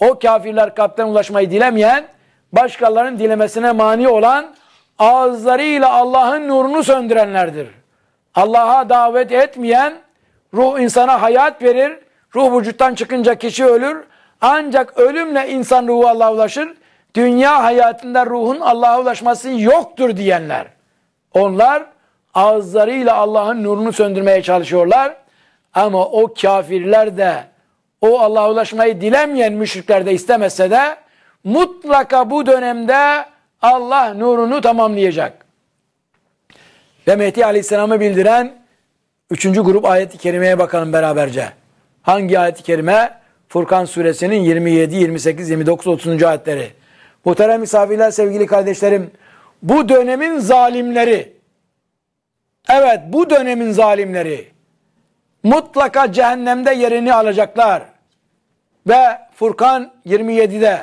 O kafirler kalpten ulaşmayı dilemeyen, başkalarının dilemesine mani olan, ağızlarıyla Allah'ın nurunu söndürenlerdir. Allah'a davet etmeyen, ruh insana hayat verir, ruh vücuttan çıkınca kişi ölür, ancak ölümle insan ruhu Allah'a ulaşır dünya hayatında ruhun Allah'a ulaşması yoktur diyenler. Onlar ağızlarıyla Allah'ın nurunu söndürmeye çalışıyorlar. Ama o kafirler de o Allah'a ulaşmayı dilemeyen müşrikler de istemese de mutlaka bu dönemde Allah nurunu tamamlayacak. Ve Mehdi Aleyhisselam'ı bildiren üçüncü grup ayet-i kerimeye bakalım beraberce. Hangi ayet-i kerime? Furkan suresinin 27, 28, 29, 30. ayetleri. Muhterem misafirler, sevgili kardeşlerim, bu dönemin zalimleri, evet bu dönemin zalimleri mutlaka cehennemde yerini alacaklar. Ve Furkan 27'de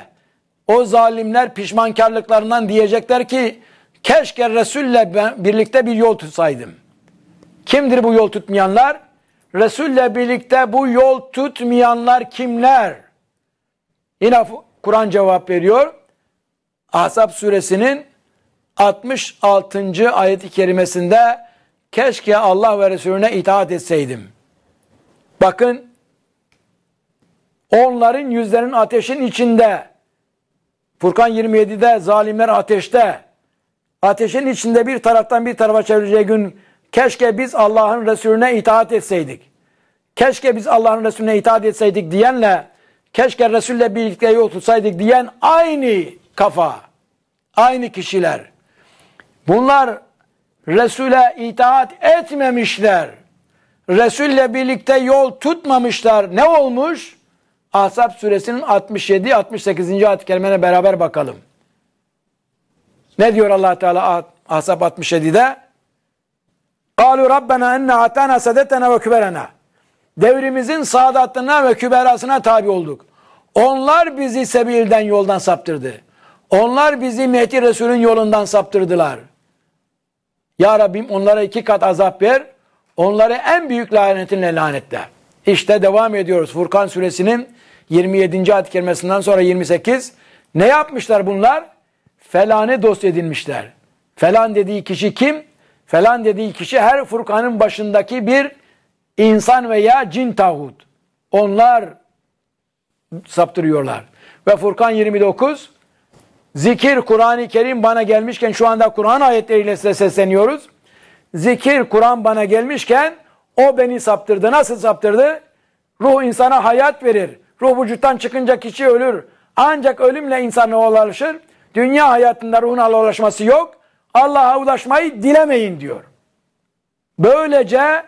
o zalimler pişmankarlıklarından diyecekler ki keşke Resul'le birlikte bir yol tutsaydım. Kimdir bu yol tutmayanlar? Resul'le birlikte bu yol tutmayanlar kimler? Yine Kur'an cevap veriyor. Ahzab suresinin 66. ayet-i kerimesinde keşke Allah ve Resulüne itaat etseydim. Bakın onların yüzlerin ateşin içinde Furkan 27'de zalimler ateşte ateşin içinde bir taraftan bir tarafa çevireceği gün keşke biz Allah'ın Resulüne itaat etseydik. Keşke biz Allah'ın Resulüne itaat etseydik diyenle keşke Resul'le birlikte yolculsaydık diyen aynı kafa aynı kişiler. Bunlar Resul'e itaat etmemişler. Resul'le birlikte yol tutmamışlar. Ne olmuş? Ahzab suresinin 67-68. ayet-i beraber bakalım. Ne diyor allah Teala ah- Ahzab 67'de? قَالُوا رَبَّنَا اَنَّا عَتَانَا سَدَتَنَا وَكُبَرَنَا Devrimizin saadatına ve küberasına tabi olduk. Onlar bizi sebilden yoldan saptırdı. Onlar bizi Mehdi Resul'ün yolundan saptırdılar. Ya Rabbim onlara iki kat azap ver. Onları en büyük lanetinle lanetle. İşte devam ediyoruz Furkan suresinin 27. ayet kelimesinden sonra 28. Ne yapmışlar bunlar? Felanı dost edinmişler. Felan dediği kişi kim? Felan dediği kişi her Furkan'ın başındaki bir insan veya cin tağut. Onlar saptırıyorlar. Ve Furkan 29 Zikir Kur'an-ı Kerim bana gelmişken şu anda Kur'an ayetleriyle size sesleniyoruz. Zikir Kur'an bana gelmişken o beni saptırdı. Nasıl saptırdı? Ruh insana hayat verir. Ruh vücuttan çıkınca kişi ölür. Ancak ölümle insana ulaşır. Dünya hayatında ruhun Allah'a ulaşması yok. Allah'a ulaşmayı dilemeyin diyor. Böylece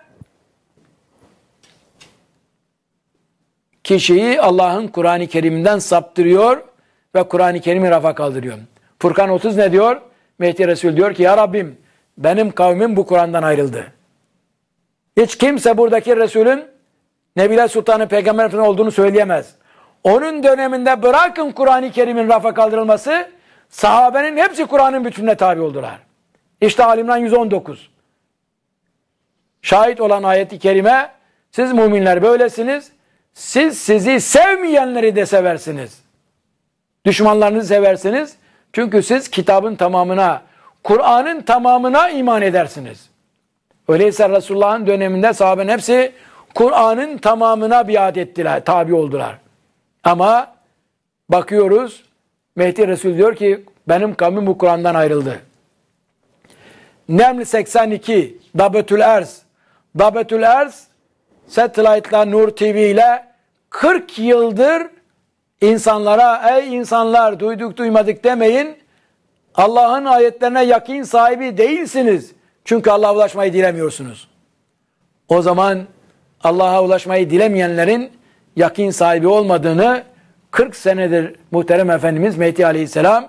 kişiyi Allah'ın Kur'an-ı Kerim'den saptırıyor ve Kur'an-ı Kerim'i rafa kaldırıyor. Furkan 30 ne diyor? Mehdi Resul diyor ki ya Rabbim benim kavmim bu Kur'an'dan ayrıldı. Hiç kimse buradaki Resul'ün Nebiler Sultan'ın peygamber Efendimiz olduğunu söyleyemez. Onun döneminde bırakın Kur'an-ı Kerim'in rafa kaldırılması sahabenin hepsi Kur'an'ın bütününe tabi oldular. İşte Alimran 119. Şahit olan ayeti kerime siz müminler böylesiniz. Siz sizi sevmeyenleri de seversiniz. Düşmanlarınızı seversiniz. Çünkü siz kitabın tamamına, Kur'an'ın tamamına iman edersiniz. Öyleyse Resulullah'ın döneminde sahabenin hepsi Kur'an'ın tamamına biat ettiler, tabi oldular. Ama bakıyoruz Mehdi Resul diyor ki benim kavmim bu Kur'an'dan ayrıldı. Neml 82, Dabetül Erz. Dabetül Erz, Satellite'la Nur TV ile 40 yıldır İnsanlara ey insanlar duyduk duymadık demeyin. Allah'ın ayetlerine yakın sahibi değilsiniz. Çünkü Allah'a ulaşmayı dilemiyorsunuz. O zaman Allah'a ulaşmayı dilemeyenlerin yakın sahibi olmadığını 40 senedir muhterem Efendimiz Mehdi Aleyhisselam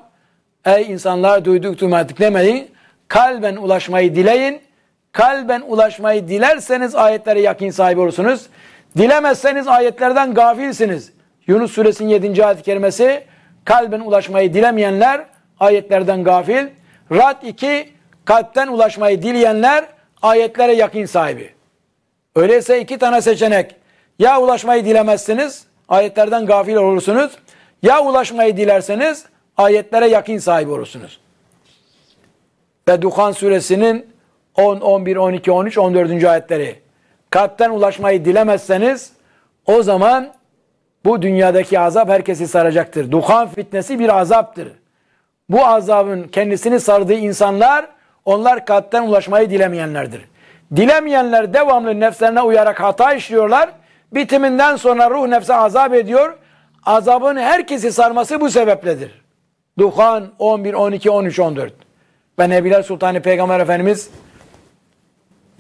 ey insanlar duyduk duymadık demeyin. Kalben ulaşmayı dileyin. Kalben ulaşmayı dilerseniz ayetlere yakın sahibi olursunuz. Dilemezseniz ayetlerden gafilsiniz. Yunus suresinin 7. ayet-i kerimesi kalben ulaşmayı dilemeyenler ayetlerden gafil. Rad 2 kalpten ulaşmayı dileyenler ayetlere yakın sahibi. Öyleyse iki tane seçenek. Ya ulaşmayı dilemezsiniz, ayetlerden gafil olursunuz. Ya ulaşmayı dilerseniz ayetlere yakın sahibi olursunuz. Ve Duhan suresinin 10, 11, 12, 13, 14. ayetleri. Kalpten ulaşmayı dilemezseniz o zaman bu dünyadaki azap herkesi saracaktır. Duhan fitnesi bir azaptır. Bu azabın kendisini sardığı insanlar onlar katten ulaşmayı dilemeyenlerdir. Dilemeyenler devamlı nefslerine uyarak hata işliyorlar. Bitiminden sonra ruh nefse azap ediyor. Azabın herkesi sarması bu sebepledir. Duhan 11, 12, 13, 14. Ve Nebiler Sultanı Peygamber Efendimiz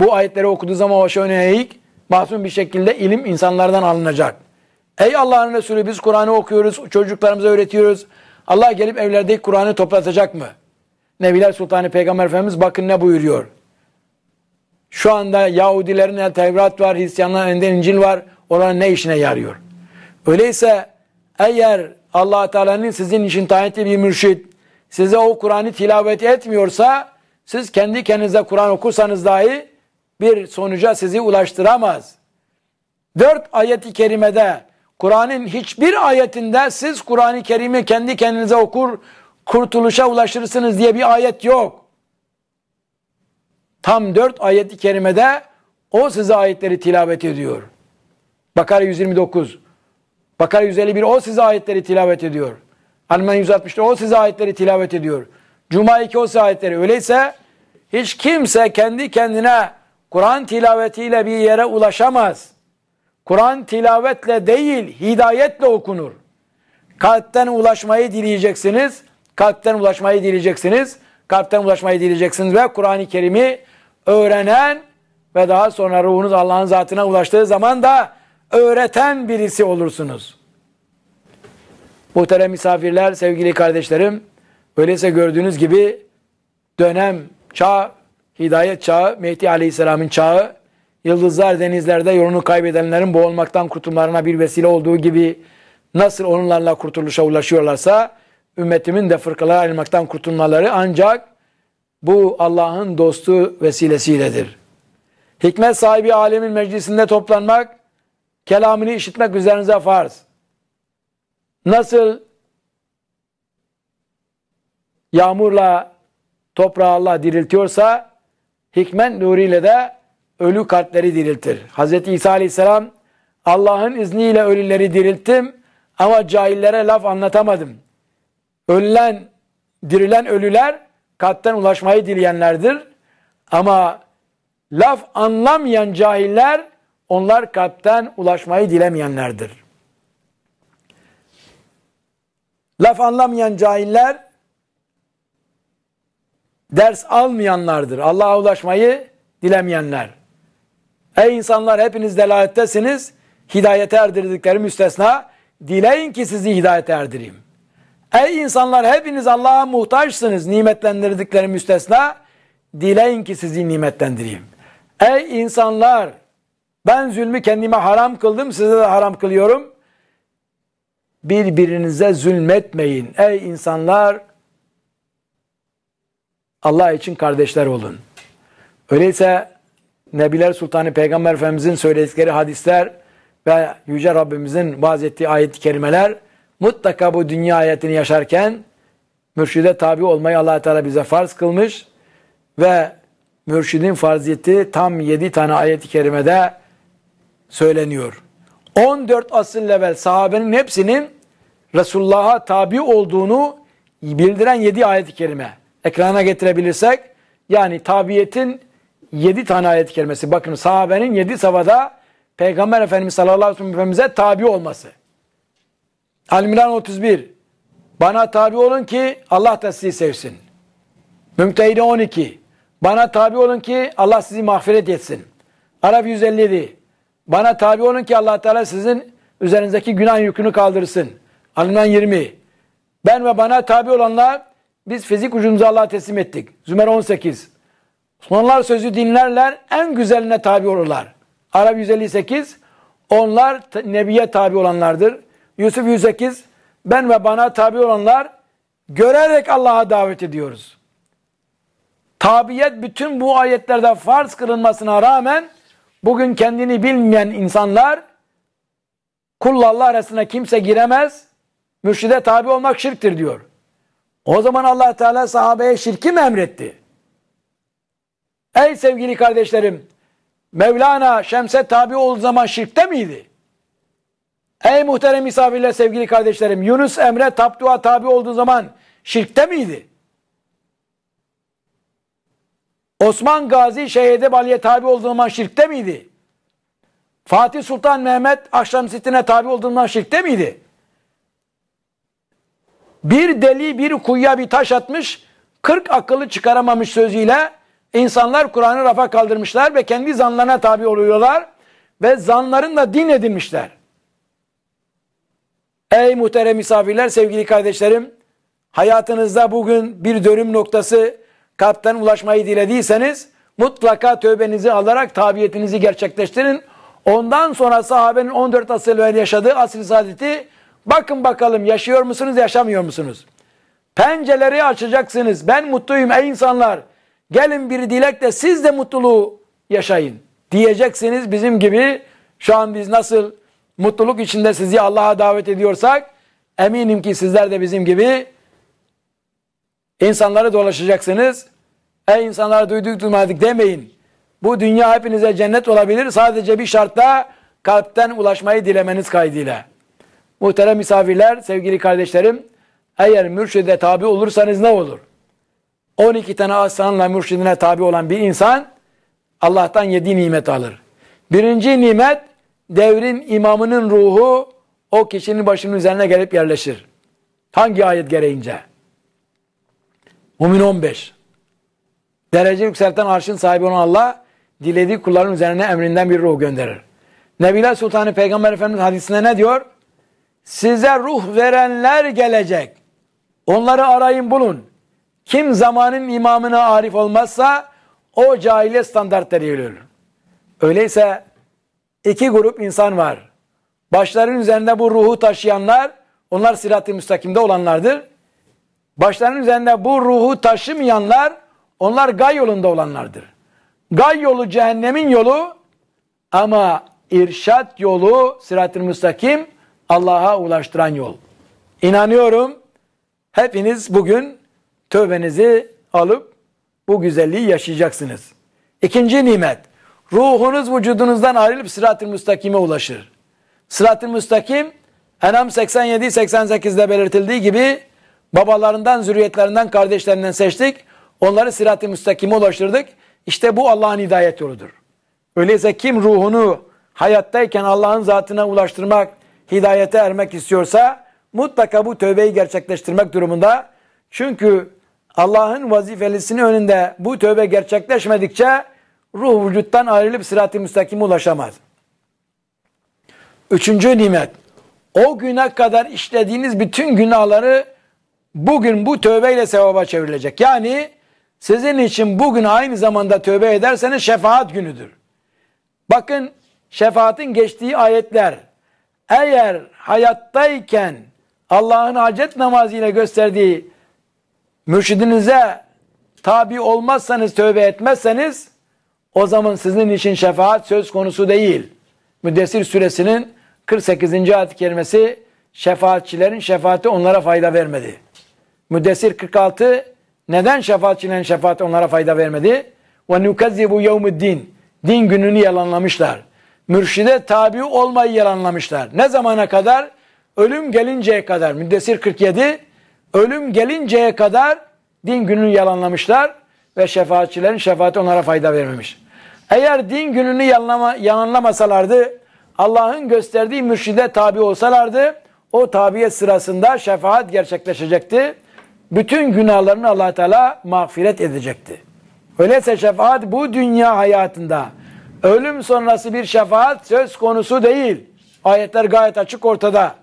bu ayetleri okuduğu zaman başı öne eğik, masum bir şekilde ilim insanlardan alınacak. Ey Allah'ın Resulü biz Kur'an'ı okuyoruz, çocuklarımıza öğretiyoruz. Allah gelip evlerdeki Kur'an'ı toplatacak mı? Nebiler Sultanı Peygamber Efendimiz bakın ne buyuruyor. Şu anda Yahudilerin elinde Tevrat var, Hristiyanların elinde İncil var. Onların ne işine yarıyor? Öyleyse eğer allah Teala'nın sizin için tayinli bir mürşid size o Kur'an'ı tilavet etmiyorsa siz kendi kendinize Kur'an okursanız dahi bir sonuca sizi ulaştıramaz. Dört ayeti i kerimede Kur'an'ın hiçbir ayetinde siz Kur'an-ı Kerim'i kendi kendinize okur, kurtuluşa ulaşırsınız diye bir ayet yok. Tam dört ayeti kerimede o size ayetleri tilavet ediyor. Bakara 129, Bakara 151 o size ayetleri tilavet ediyor. Alman 160'da o size ayetleri tilavet ediyor. Cuma 2 o size ayetleri. Öyleyse hiç kimse kendi kendine Kur'an tilavetiyle bir yere ulaşamaz. Kur'an tilavetle değil hidayetle okunur. Kalpten ulaşmayı dileyeceksiniz. Kalpten ulaşmayı dileyeceksiniz. Kalpten ulaşmayı dileyeceksiniz ve Kur'an-ı Kerim'i öğrenen ve daha sonra ruhunuz Allah'ın zatına ulaştığı zaman da öğreten birisi olursunuz. Muhterem misafirler, sevgili kardeşlerim, öyleyse gördüğünüz gibi dönem, çağ, hidayet çağı, Mehdi Aleyhisselam'ın çağı yıldızlar denizlerde yolunu kaybedenlerin boğulmaktan kurtulmalarına bir vesile olduğu gibi nasıl onlarla kurtuluşa ulaşıyorlarsa ümmetimin de fırkalara ayrılmaktan kurtulmaları ancak bu Allah'ın dostu vesilesiyledir. Hikmet sahibi alemin meclisinde toplanmak, kelamını işitmek üzerinize farz. Nasıl yağmurla toprağı Allah diriltiyorsa, hikmet nuriyle de ölü kalpleri diriltir. Hz. İsa aleyhisselam Allah'ın izniyle ölüleri dirilttim ama cahillere laf anlatamadım. Ölen, dirilen ölüler kalpten ulaşmayı dileyenlerdir. Ama laf anlamayan cahiller onlar kalpten ulaşmayı dilemeyenlerdir. Laf anlamayan cahiller ders almayanlardır. Allah'a ulaşmayı dilemeyenler. Ey insanlar hepiniz delalettesiniz. Hidayete erdirdikleri müstesna. Dileyin ki sizi hidayete erdireyim. Ey insanlar hepiniz Allah'a muhtaçsınız. Nimetlendirdikleri müstesna. Dileyin ki sizi nimetlendireyim. Ey insanlar ben zulmü kendime haram kıldım. Size de haram kılıyorum. Birbirinize zulmetmeyin. Ey insanlar Allah için kardeşler olun. Öyleyse Nebiler Sultanı Peygamber Efendimizin söyledikleri hadisler ve Yüce Rabbimizin ettiği ayet-i kerimeler mutlaka bu dünya hayatını yaşarken mürşide tabi olmayı allah Teala bize farz kılmış ve mürşidin farziyeti tam 7 tane ayet-i kerimede söyleniyor. 14 asıl level sahabenin hepsinin Resulullah'a tabi olduğunu bildiren 7 ayet-i kerime. Ekrana getirebilirsek yani tabiyetin 7 tane ayet kelimesi. Bakın sahabenin 7 savada Peygamber Efendimiz sallallahu aleyhi ve sellem tabi olması. Almiran 31. Bana tabi olun ki Allah da sizi sevsin. Mümtehide 12. Bana tabi olun ki Allah sizi mağfiret etsin. Arap 157. Bana tabi olun ki Allah Teala sizin üzerinizdeki günah yükünü kaldırsın. Almiran 20. Ben ve bana tabi olanlar biz fizik ucumuzu Allah'a teslim ettik. Zümer 18. Onlar sözü dinlerler, en güzeline tabi olurlar. Arap 158, onlar Nebi'ye tabi olanlardır. Yusuf 108, ben ve bana tabi olanlar görerek Allah'a davet ediyoruz. Tabiyet bütün bu ayetlerde farz kılınmasına rağmen bugün kendini bilmeyen insanlar kulla Allah arasına kimse giremez, mürşide tabi olmak şirktir diyor. O zaman allah Teala sahabeye şirki mi emretti? Ey sevgili kardeşlerim, Mevlana Şems'e tabi olduğu zaman şirkte miydi? Ey muhterem misafirler sevgili kardeşlerim, Yunus Emre Tapdua tabi olduğu zaman şirkte miydi? Osman Gazi Şeyh'de Bali'ye tabi olduğu zaman şirkte miydi? Fatih Sultan Mehmet Akşamsittin'e tabi olduğu zaman şirkte miydi? Bir deli bir kuyuya bir taş atmış, 40 akıllı çıkaramamış sözüyle İnsanlar Kur'an'ı rafa kaldırmışlar ve kendi zanlarına tabi oluyorlar ve zanlarınla din edinmişler. Ey muhterem misafirler, sevgili kardeşlerim, hayatınızda bugün bir dönüm noktası kalpten ulaşmayı dilediyseniz mutlaka tövbenizi alarak tabiyetinizi gerçekleştirin. Ondan sonra sahabenin 14 asıl evvel yaşadığı asıl saadeti bakın bakalım yaşıyor musunuz yaşamıyor musunuz? Pencereleri açacaksınız. Ben mutluyum ey insanlar gelin bir dilekle siz de mutluluğu yaşayın diyeceksiniz bizim gibi şu an biz nasıl mutluluk içinde sizi Allah'a davet ediyorsak eminim ki sizler de bizim gibi insanlara dolaşacaksınız. Ey insanlar duyduk duymadık demeyin. Bu dünya hepinize cennet olabilir sadece bir şartla kalpten ulaşmayı dilemeniz kaydıyla. Muhterem misafirler, sevgili kardeşlerim eğer mürşide tabi olursanız ne olur? 12 tane aslanla mürşidine tabi olan bir insan Allah'tan yedi nimet alır. Birinci nimet devrin imamının ruhu o kişinin başının üzerine gelip yerleşir. Hangi ayet gereğince? Mumin 15. Derece yükselten arşın sahibi olan Allah dilediği kulların üzerine emrinden bir ruh gönderir. Nebiler Sultanı Peygamber Efendimiz hadisinde ne diyor? Size ruh verenler gelecek. Onları arayın bulun. Kim zamanın imamına arif olmazsa o cahiliye standartları yürür. Öyleyse iki grup insan var. Başların üzerinde bu ruhu taşıyanlar onlar sirat-ı müstakimde olanlardır. Başların üzerinde bu ruhu taşımayanlar onlar gay yolunda olanlardır. Gay yolu cehennemin yolu ama irşat yolu sirat-ı müstakim Allah'a ulaştıran yol. İnanıyorum hepiniz bugün tövbenizi alıp bu güzelliği yaşayacaksınız. İkinci nimet, ruhunuz vücudunuzdan ayrılıp sırat-ı müstakime ulaşır. Sırat-ı müstakim, Enam 87-88'de belirtildiği gibi babalarından, zürriyetlerinden, kardeşlerinden seçtik. Onları sırat-ı müstakime ulaştırdık. İşte bu Allah'ın hidayet yoludur. Öyleyse kim ruhunu hayattayken Allah'ın zatına ulaştırmak, hidayete ermek istiyorsa mutlaka bu tövbeyi gerçekleştirmek durumunda. Çünkü Allah'ın vazifelisinin önünde bu tövbe gerçekleşmedikçe ruh vücuttan ayrılıp sırat-ı müstakime ulaşamaz. Üçüncü nimet. O güne kadar işlediğiniz bütün günahları bugün bu tövbeyle sevaba çevrilecek. Yani sizin için bugün aynı zamanda tövbe ederseniz şefaat günüdür. Bakın şefaatin geçtiği ayetler. Eğer hayattayken Allah'ın hacet namazıyla gösterdiği mürşidinize tabi olmazsanız, tövbe etmezseniz o zaman sizin için şefaat söz konusu değil. Müddessir suresinin 48. ayet-i kerimesi şefaatçilerin şefaati onlara fayda vermedi. Müddessir 46 neden şefaatçilerin şefaati onlara fayda vermedi? Ve nukazzibu yevmiddin. Din gününü yalanlamışlar. Mürşide tabi olmayı yalanlamışlar. Ne zamana kadar? Ölüm gelinceye kadar. Müddessir 47 Ölüm gelinceye kadar din gününü yalanlamışlar ve şefaatçilerin şefaati onlara fayda vermemiş. Eğer din gününü yalanlama, yalanlamasalardı, Allah'ın gösterdiği mürşide tabi olsalardı, o tabiye sırasında şefaat gerçekleşecekti. Bütün günahlarını allah Teala mağfiret edecekti. Öyleyse şefaat bu dünya hayatında. Ölüm sonrası bir şefaat söz konusu değil. Ayetler gayet açık ortada.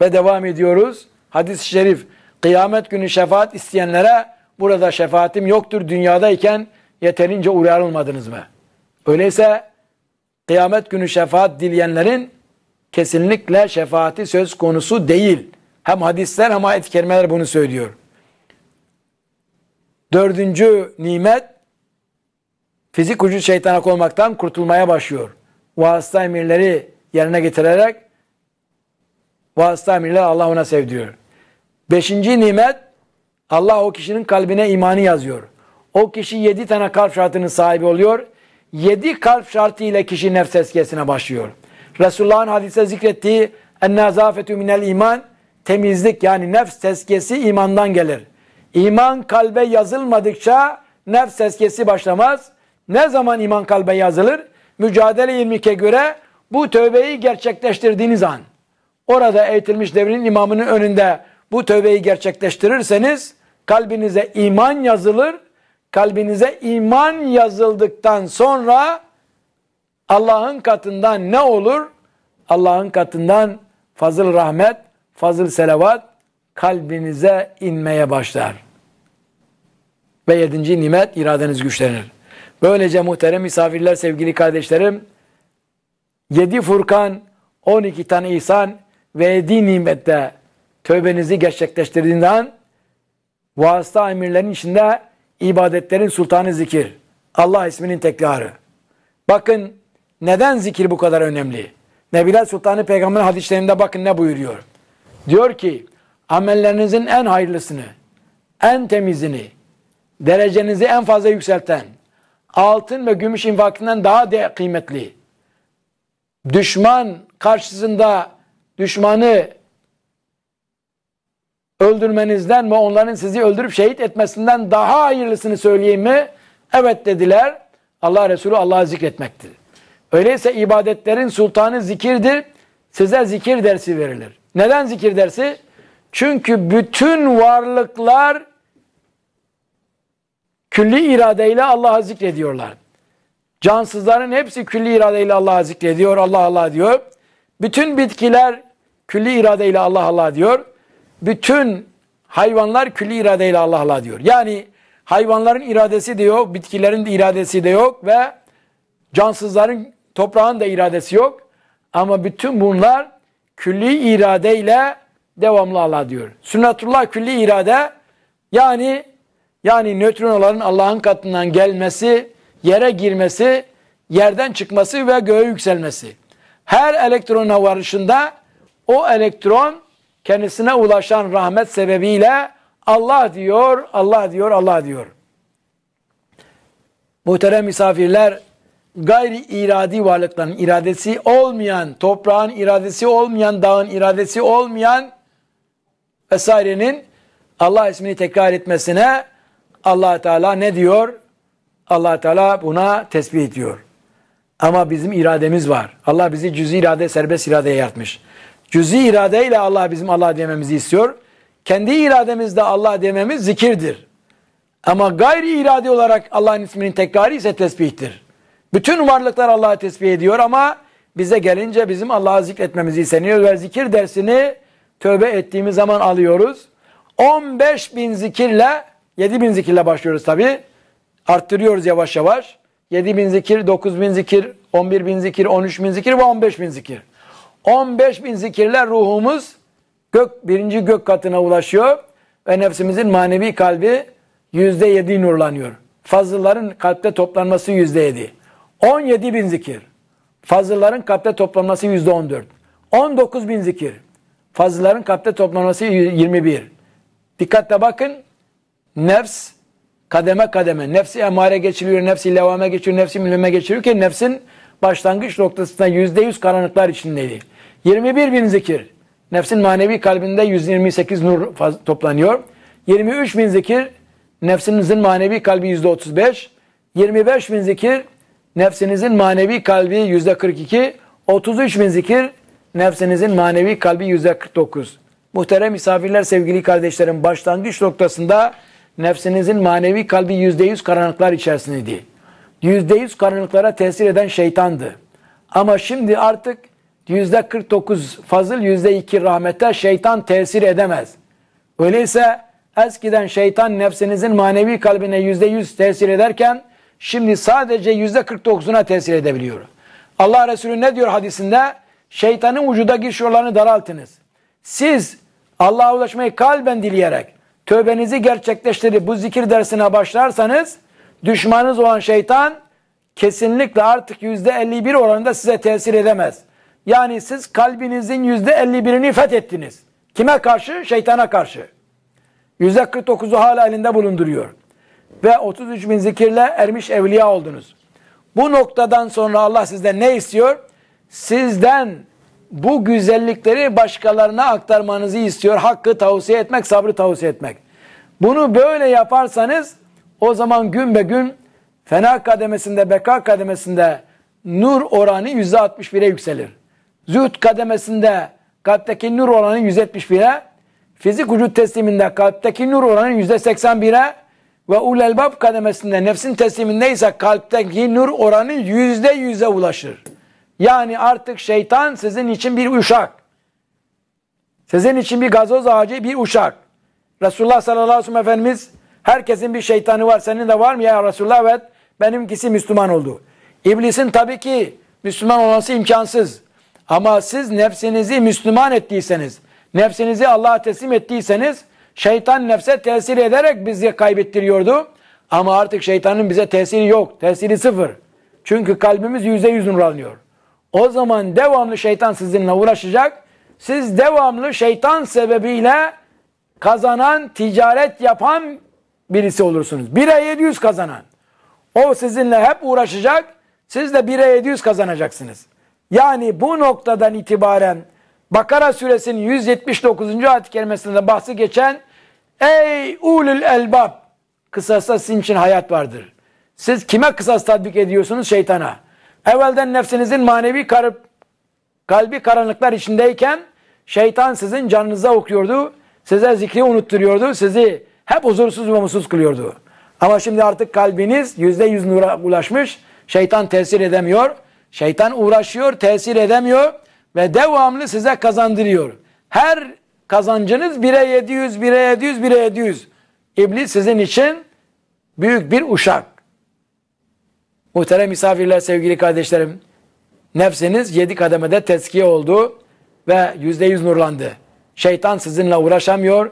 Ve devam ediyoruz. Hadis-i şerif. Kıyamet günü şefaat isteyenlere burada şefaatim yoktur dünyadayken yeterince uyarılmadınız mı? Öyleyse kıyamet günü şefaat dileyenlerin kesinlikle şefaati söz konusu değil. Hem hadisler hem ayet-i kerimeler bunu söylüyor. Dördüncü nimet fizik ucu şeytana olmaktan kurtulmaya başlıyor. Vasıta emirleri yerine getirerek Vasıta emirler Allah ona sevdiriyor. Beşinci nimet Allah o kişinin kalbine imanı yazıyor. O kişi yedi tane kalp şartının sahibi oluyor. Yedi kalp şartı ile kişi nefs eskesine başlıyor. Resulullah'ın hadise zikrettiği ennazafetü minel iman temizlik yani nefs tezkiyesi imandan gelir. İman kalbe yazılmadıkça nefs tezkiyesi başlamaz. Ne zaman iman kalbe yazılır? Mücadele ilmike göre bu tövbeyi gerçekleştirdiğiniz an orada eğitilmiş devrin imamının önünde bu tövbeyi gerçekleştirirseniz kalbinize iman yazılır. Kalbinize iman yazıldıktan sonra Allah'ın katından ne olur? Allah'ın katından fazıl rahmet, fazıl selavat kalbinize inmeye başlar. Ve yedinci nimet iradeniz güçlenir. Böylece muhterem misafirler, sevgili kardeşlerim, yedi Furkan, on iki tane ihsan, verdiği nimette tövbenizi gerçekleştirdiğinden vasıta emirlerin içinde ibadetlerin sultanı zikir. Allah isminin tekrarı. Bakın neden zikir bu kadar önemli? Nebiler Sultanı Peygamber hadislerinde bakın ne buyuruyor. Diyor ki amellerinizin en hayırlısını, en temizini, derecenizi en fazla yükselten, altın ve gümüş infakından daha de kıymetli, düşman karşısında düşmanı öldürmenizden ve onların sizi öldürüp şehit etmesinden daha hayırlısını söyleyeyim mi? Evet dediler. Allah Resulü Allah'ı zikretmektir. Öyleyse ibadetlerin sultanı zikirdir. Size zikir dersi verilir. Neden zikir dersi? Çünkü bütün varlıklar külli iradeyle Allah'ı zikrediyorlar. Cansızların hepsi külli iradeyle Allah'ı zikrediyor. Allah Allah diyor. Bütün bitkiler külli iradeyle Allah Allah diyor. Bütün hayvanlar külli iradeyle Allah Allah diyor. Yani hayvanların iradesi de yok, bitkilerin de iradesi de yok ve cansızların, toprağın da iradesi yok. Ama bütün bunlar külli iradeyle devamlı Allah diyor. Sünnetullah külli irade yani yani nötronların Allah'ın katından gelmesi, yere girmesi, yerden çıkması ve göğe yükselmesi. Her elektrona varışında o elektron kendisine ulaşan rahmet sebebiyle Allah diyor, Allah diyor, Allah diyor. Muhterem misafirler, gayri iradi varlıkların iradesi olmayan, toprağın iradesi olmayan, dağın iradesi olmayan vesairenin Allah ismini tekrar etmesine allah Teala ne diyor? allah Teala buna tesbih ediyor. Ama bizim irademiz var. Allah bizi cüz irade, serbest iradeye yaratmış. Cüzi iradeyle Allah bizim Allah dememizi istiyor. Kendi irademizde Allah dememiz zikirdir. Ama gayri irade olarak Allah'ın isminin tekrarı ise tesbihtir. Bütün varlıklar Allah'a tesbih ediyor ama bize gelince bizim Allah'a zikretmemizi isteniyor ve zikir dersini tövbe ettiğimiz zaman alıyoruz. 15 bin zikirle 7 bin zikirle başlıyoruz tabi. Arttırıyoruz yavaş yavaş. 7 bin zikir, 9 bin zikir, 11 bin zikir, 13 bin zikir ve 15 bin zikir. 15 bin zikirler ruhumuz gök, birinci gök katına ulaşıyor ve nefsimizin manevi kalbi yüzde yedi nurlanıyor. Fazılların kalpte toplanması yüzde yedi. 17 bin zikir. Fazılların kalpte toplanması yüzde on dört. 19 bin zikir. Fazılların kalpte toplanması 21. Dikkatle bakın. Nefs kademe kademe. Nefsi emare geçiriyor, nefsi levame geçiriyor, nefsi mülüme geçiriyor ki nefsin başlangıç noktasında yüzde yüz karanlıklar içindeydi. 21 bin zikir. Nefsin manevi kalbinde 128 nur toplanıyor. 23 bin zikir. Nefsinizin manevi kalbi yüzde 35. 25 bin zikir. Nefsinizin manevi kalbi yüzde 42. 33 bin zikir. Nefsinizin manevi kalbi yüzde 49. Muhterem misafirler, sevgili kardeşlerim başlangıç noktasında nefsinizin manevi kalbi yüzde yüz karanlıklar içerisindeydi. Yüzde yüz karanlıklara tesir eden şeytandı. Ama şimdi artık yüzde %49 fazıl, iki rahmete şeytan tesir edemez. Öyleyse eskiden şeytan nefsinizin manevi kalbine yüzde yüz tesir ederken şimdi sadece yüzde %49'una tesir edebiliyor. Allah Resulü ne diyor hadisinde? Şeytanın vücudaki şuurlarını daraltınız. Siz Allah'a ulaşmayı kalben dileyerek tövbenizi gerçekleştirip bu zikir dersine başlarsanız düşmanınız olan şeytan kesinlikle artık yüzde 51 oranında size tesir edemez. Yani siz kalbinizin yüzde 51'ini fethettiniz. Kime karşı? Şeytana karşı. Yüzde 49'u hala elinde bulunduruyor. Ve 33 bin zikirle ermiş evliya oldunuz. Bu noktadan sonra Allah sizden ne istiyor? Sizden bu güzellikleri başkalarına aktarmanızı istiyor. Hakkı tavsiye etmek, sabrı tavsiye etmek. Bunu böyle yaparsanız o zaman gün be gün fena kademesinde, beka kademesinde nur oranı %61'e yükselir. Züht kademesinde kalpteki nur oranı %71'e, fizik vücut tesliminde kalpteki nur oranı %81'e ve ulelbab kademesinde nefsin tesliminde ise kalpteki nur oranı %100'e ulaşır. Yani artık şeytan sizin için bir uşak. Sizin için bir gazoz ağacı, bir uşak. Resulullah sallallahu aleyhi ve sellem Efendimiz Herkesin bir şeytanı var. Senin de var mı ya Resulullah? Evet. Benimkisi Müslüman oldu. İblisin tabii ki Müslüman olması imkansız. Ama siz nefsinizi Müslüman ettiyseniz, nefsinizi Allah'a teslim ettiyseniz şeytan nefse tesir ederek bizi kaybettiriyordu. Ama artık şeytanın bize tesiri yok. Tesiri sıfır. Çünkü kalbimiz yüze yüz nurlanıyor. O zaman devamlı şeytan sizinle uğraşacak. Siz devamlı şeytan sebebiyle kazanan, ticaret yapan birisi olursunuz. 1'e 700 kazanan. O sizinle hep uğraşacak. Siz de 1'e 700 kazanacaksınız. Yani bu noktadan itibaren Bakara suresinin 179. ayet-i kerimesinde bahsi geçen Ey ulul elbab kısasta sizin için hayat vardır. Siz kime kısas tatbik ediyorsunuz? Şeytana. Evvelden nefsinizin manevi karıp, kalbi karanlıklar içindeyken şeytan sizin canınıza okuyordu. Size zikri unutturuyordu. Sizi hep huzursuz ve mutsuz kılıyordu. Ama şimdi artık kalbiniz yüzde yüz nura ulaşmış. Şeytan tesir edemiyor. Şeytan uğraşıyor, tesir edemiyor ve devamlı size kazandırıyor. Her kazancınız 1'e 700, 1'e 700, 1'e 700. İblis sizin için büyük bir uşak. Muhterem misafirler, sevgili kardeşlerim. Nefsiniz 7 kademede teskiye oldu ve yüzde yüz nurlandı. Şeytan sizinle uğraşamıyor.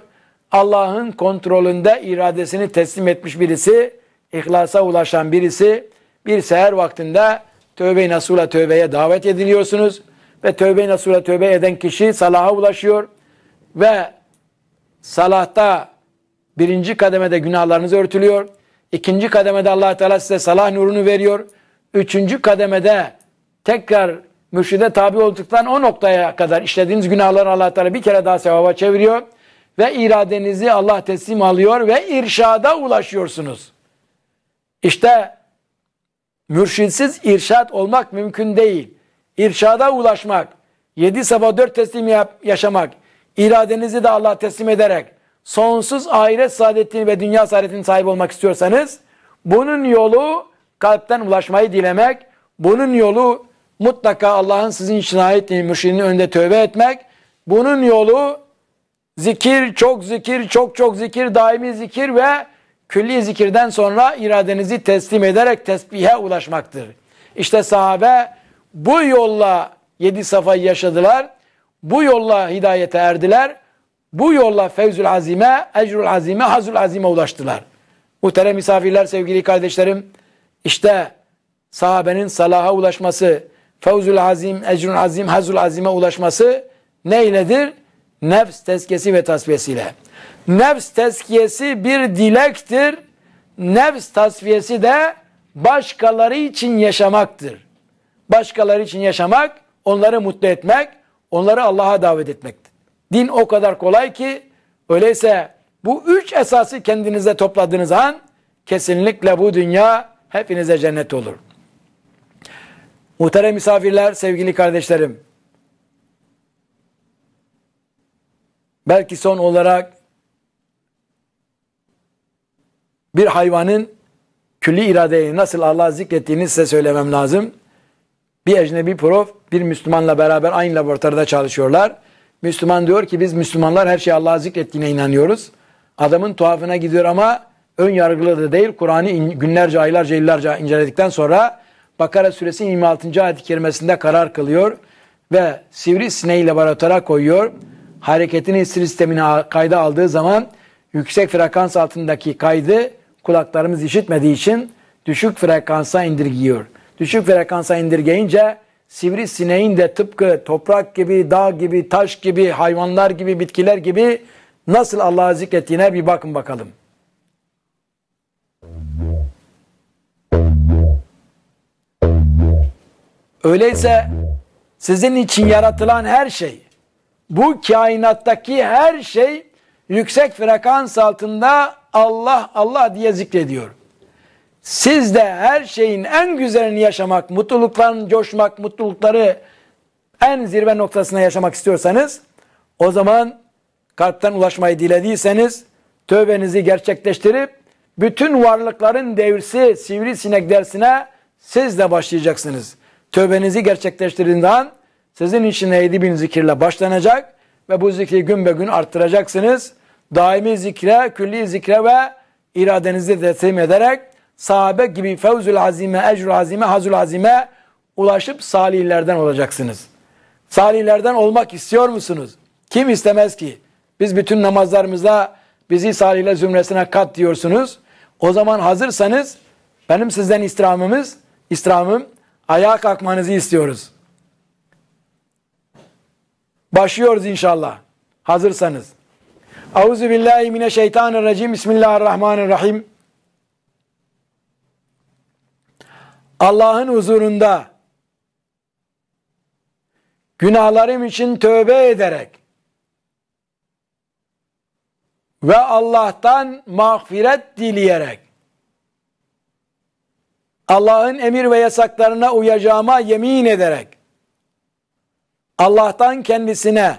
Allah'ın kontrolünde iradesini teslim etmiş birisi, ihlasa ulaşan birisi bir seher vaktinde tövbe-i nasula tövbeye davet ediliyorsunuz. Ve tövbe-i nasula tövbe eden kişi salaha ulaşıyor. Ve salahta birinci kademede günahlarınız örtülüyor. İkinci kademede allah Teala size salah nurunu veriyor. Üçüncü kademede tekrar mürşide tabi olduktan o noktaya kadar işlediğiniz günahları allah Teala bir kere daha sevaba çeviriyor ve iradenizi Allah teslim alıyor ve irşada ulaşıyorsunuz. İşte mürşidsiz irşat olmak mümkün değil. İrşada ulaşmak, yedi sabah dört teslim yap yaşamak, iradenizi de Allah teslim ederek sonsuz ahiret saadetini ve dünya saadetinin sahip olmak istiyorsanız bunun yolu kalpten ulaşmayı dilemek, bunun yolu mutlaka Allah'ın sizin için ayetini mürşidinin önünde tövbe etmek, bunun yolu Zikir, çok zikir, çok çok zikir, daimi zikir ve külli zikirden sonra iradenizi teslim ederek tesbihe ulaşmaktır. İşte sahabe bu yolla yedi safayı yaşadılar. Bu yolla hidayete erdiler. Bu yolla fevzül azime, ecrül azime, hazül azime ulaştılar. Muhterem misafirler, sevgili kardeşlerim. işte sahabenin salaha ulaşması, fevzül azim, ecrül azim, hazül azime ulaşması neyledir? Nefs tezkiyesi ve tasfiyesiyle. Nefs tezkiyesi bir dilektir. Nefs tasfiyesi de başkaları için yaşamaktır. Başkaları için yaşamak, onları mutlu etmek, onları Allah'a davet etmektir. Din o kadar kolay ki öyleyse bu üç esası kendinize topladığınız an kesinlikle bu dünya hepinize cennet olur. Muhterem misafirler, sevgili kardeşlerim, Belki son olarak bir hayvanın külli iradeyi nasıl Allah zikrettiğini size söylemem lazım. Bir ecnebi prof bir Müslümanla beraber aynı laboratuvarda çalışıyorlar. Müslüman diyor ki biz Müslümanlar her şeyi Allah'a zikrettiğine inanıyoruz. Adamın tuhafına gidiyor ama ön yargılı da değil. Kur'an'ı günlerce, aylarca, yıllarca inceledikten sonra Bakara suresi 26. ayet-i kerimesinde karar kılıyor ve sivri sineği laboratuvara koyuyor hareketini sistemine kayda aldığı zaman yüksek frekans altındaki kaydı kulaklarımız işitmediği için düşük frekansa indirgiyor. Düşük frekansa indirgeyince sivri sineğin de tıpkı toprak gibi, dağ gibi, taş gibi, hayvanlar gibi, bitkiler gibi nasıl Allah'ı zikrettiğine bir bakın bakalım. Öyleyse sizin için yaratılan her şey bu kainattaki her şey yüksek frekans altında Allah Allah diye zikrediyor. Siz de her şeyin en güzelini yaşamak, mutlulukların coşmak, mutlulukları en zirve noktasına yaşamak istiyorsanız o zaman kalpten ulaşmayı dilediyseniz tövbenizi gerçekleştirip bütün varlıkların devrisi sivrisinek dersine siz de başlayacaksınız. Tövbenizi gerçekleştirdiğinden sizin için heydi bin zikirle başlanacak ve bu zikri gün be gün arttıracaksınız. Daimi zikre, külli zikre ve iradenizi de ederek sahabe gibi fevzül azime, ecrül azime, hazül azime ulaşıp salihlerden olacaksınız. Salihlerden olmak istiyor musunuz? Kim istemez ki? Biz bütün namazlarımızda bizi salihle zümresine kat diyorsunuz. O zaman hazırsanız benim sizden istirhamımız, istirhamım ayağa kalkmanızı istiyoruz. Başlıyoruz inşallah. Hazırsanız. Auzu billahi mineşşeytanirracim. Bismillahirrahmanirrahim. Allah'ın huzurunda günahlarım için tövbe ederek ve Allah'tan mağfiret dileyerek Allah'ın emir ve yasaklarına uyacağıma yemin ederek Allah'tan kendisine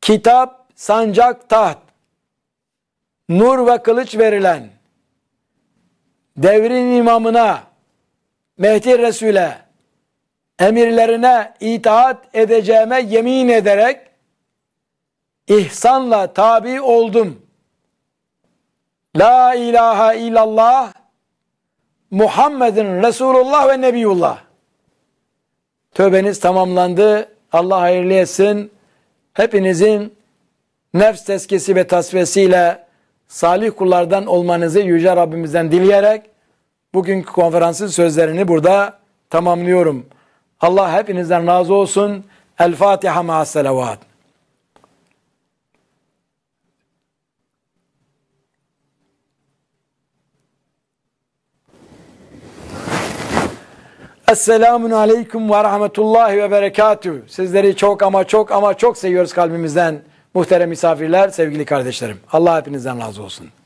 kitap, sancak, taht, nur ve kılıç verilen devrin imamına, Mehdi Resul'e, emirlerine itaat edeceğime yemin ederek ihsanla tabi oldum. La ilahe illallah Muhammedin Resulullah ve Nebiyullah. Tövbeniz tamamlandı. Allah hayırlı etsin. Hepinizin nefs tezkisi ve tasfiyesiyle salih kullardan olmanızı Yüce Rabbimizden dileyerek bugünkü konferansın sözlerini burada tamamlıyorum. Allah hepinizden razı olsun. El Fatiha ma'a salavat. Esselamun Aleyküm ve Rahmetullahi ve Berekatü. Sizleri çok ama çok ama çok seviyoruz kalbimizden. Muhterem misafirler, sevgili kardeşlerim. Allah hepinizden razı olsun.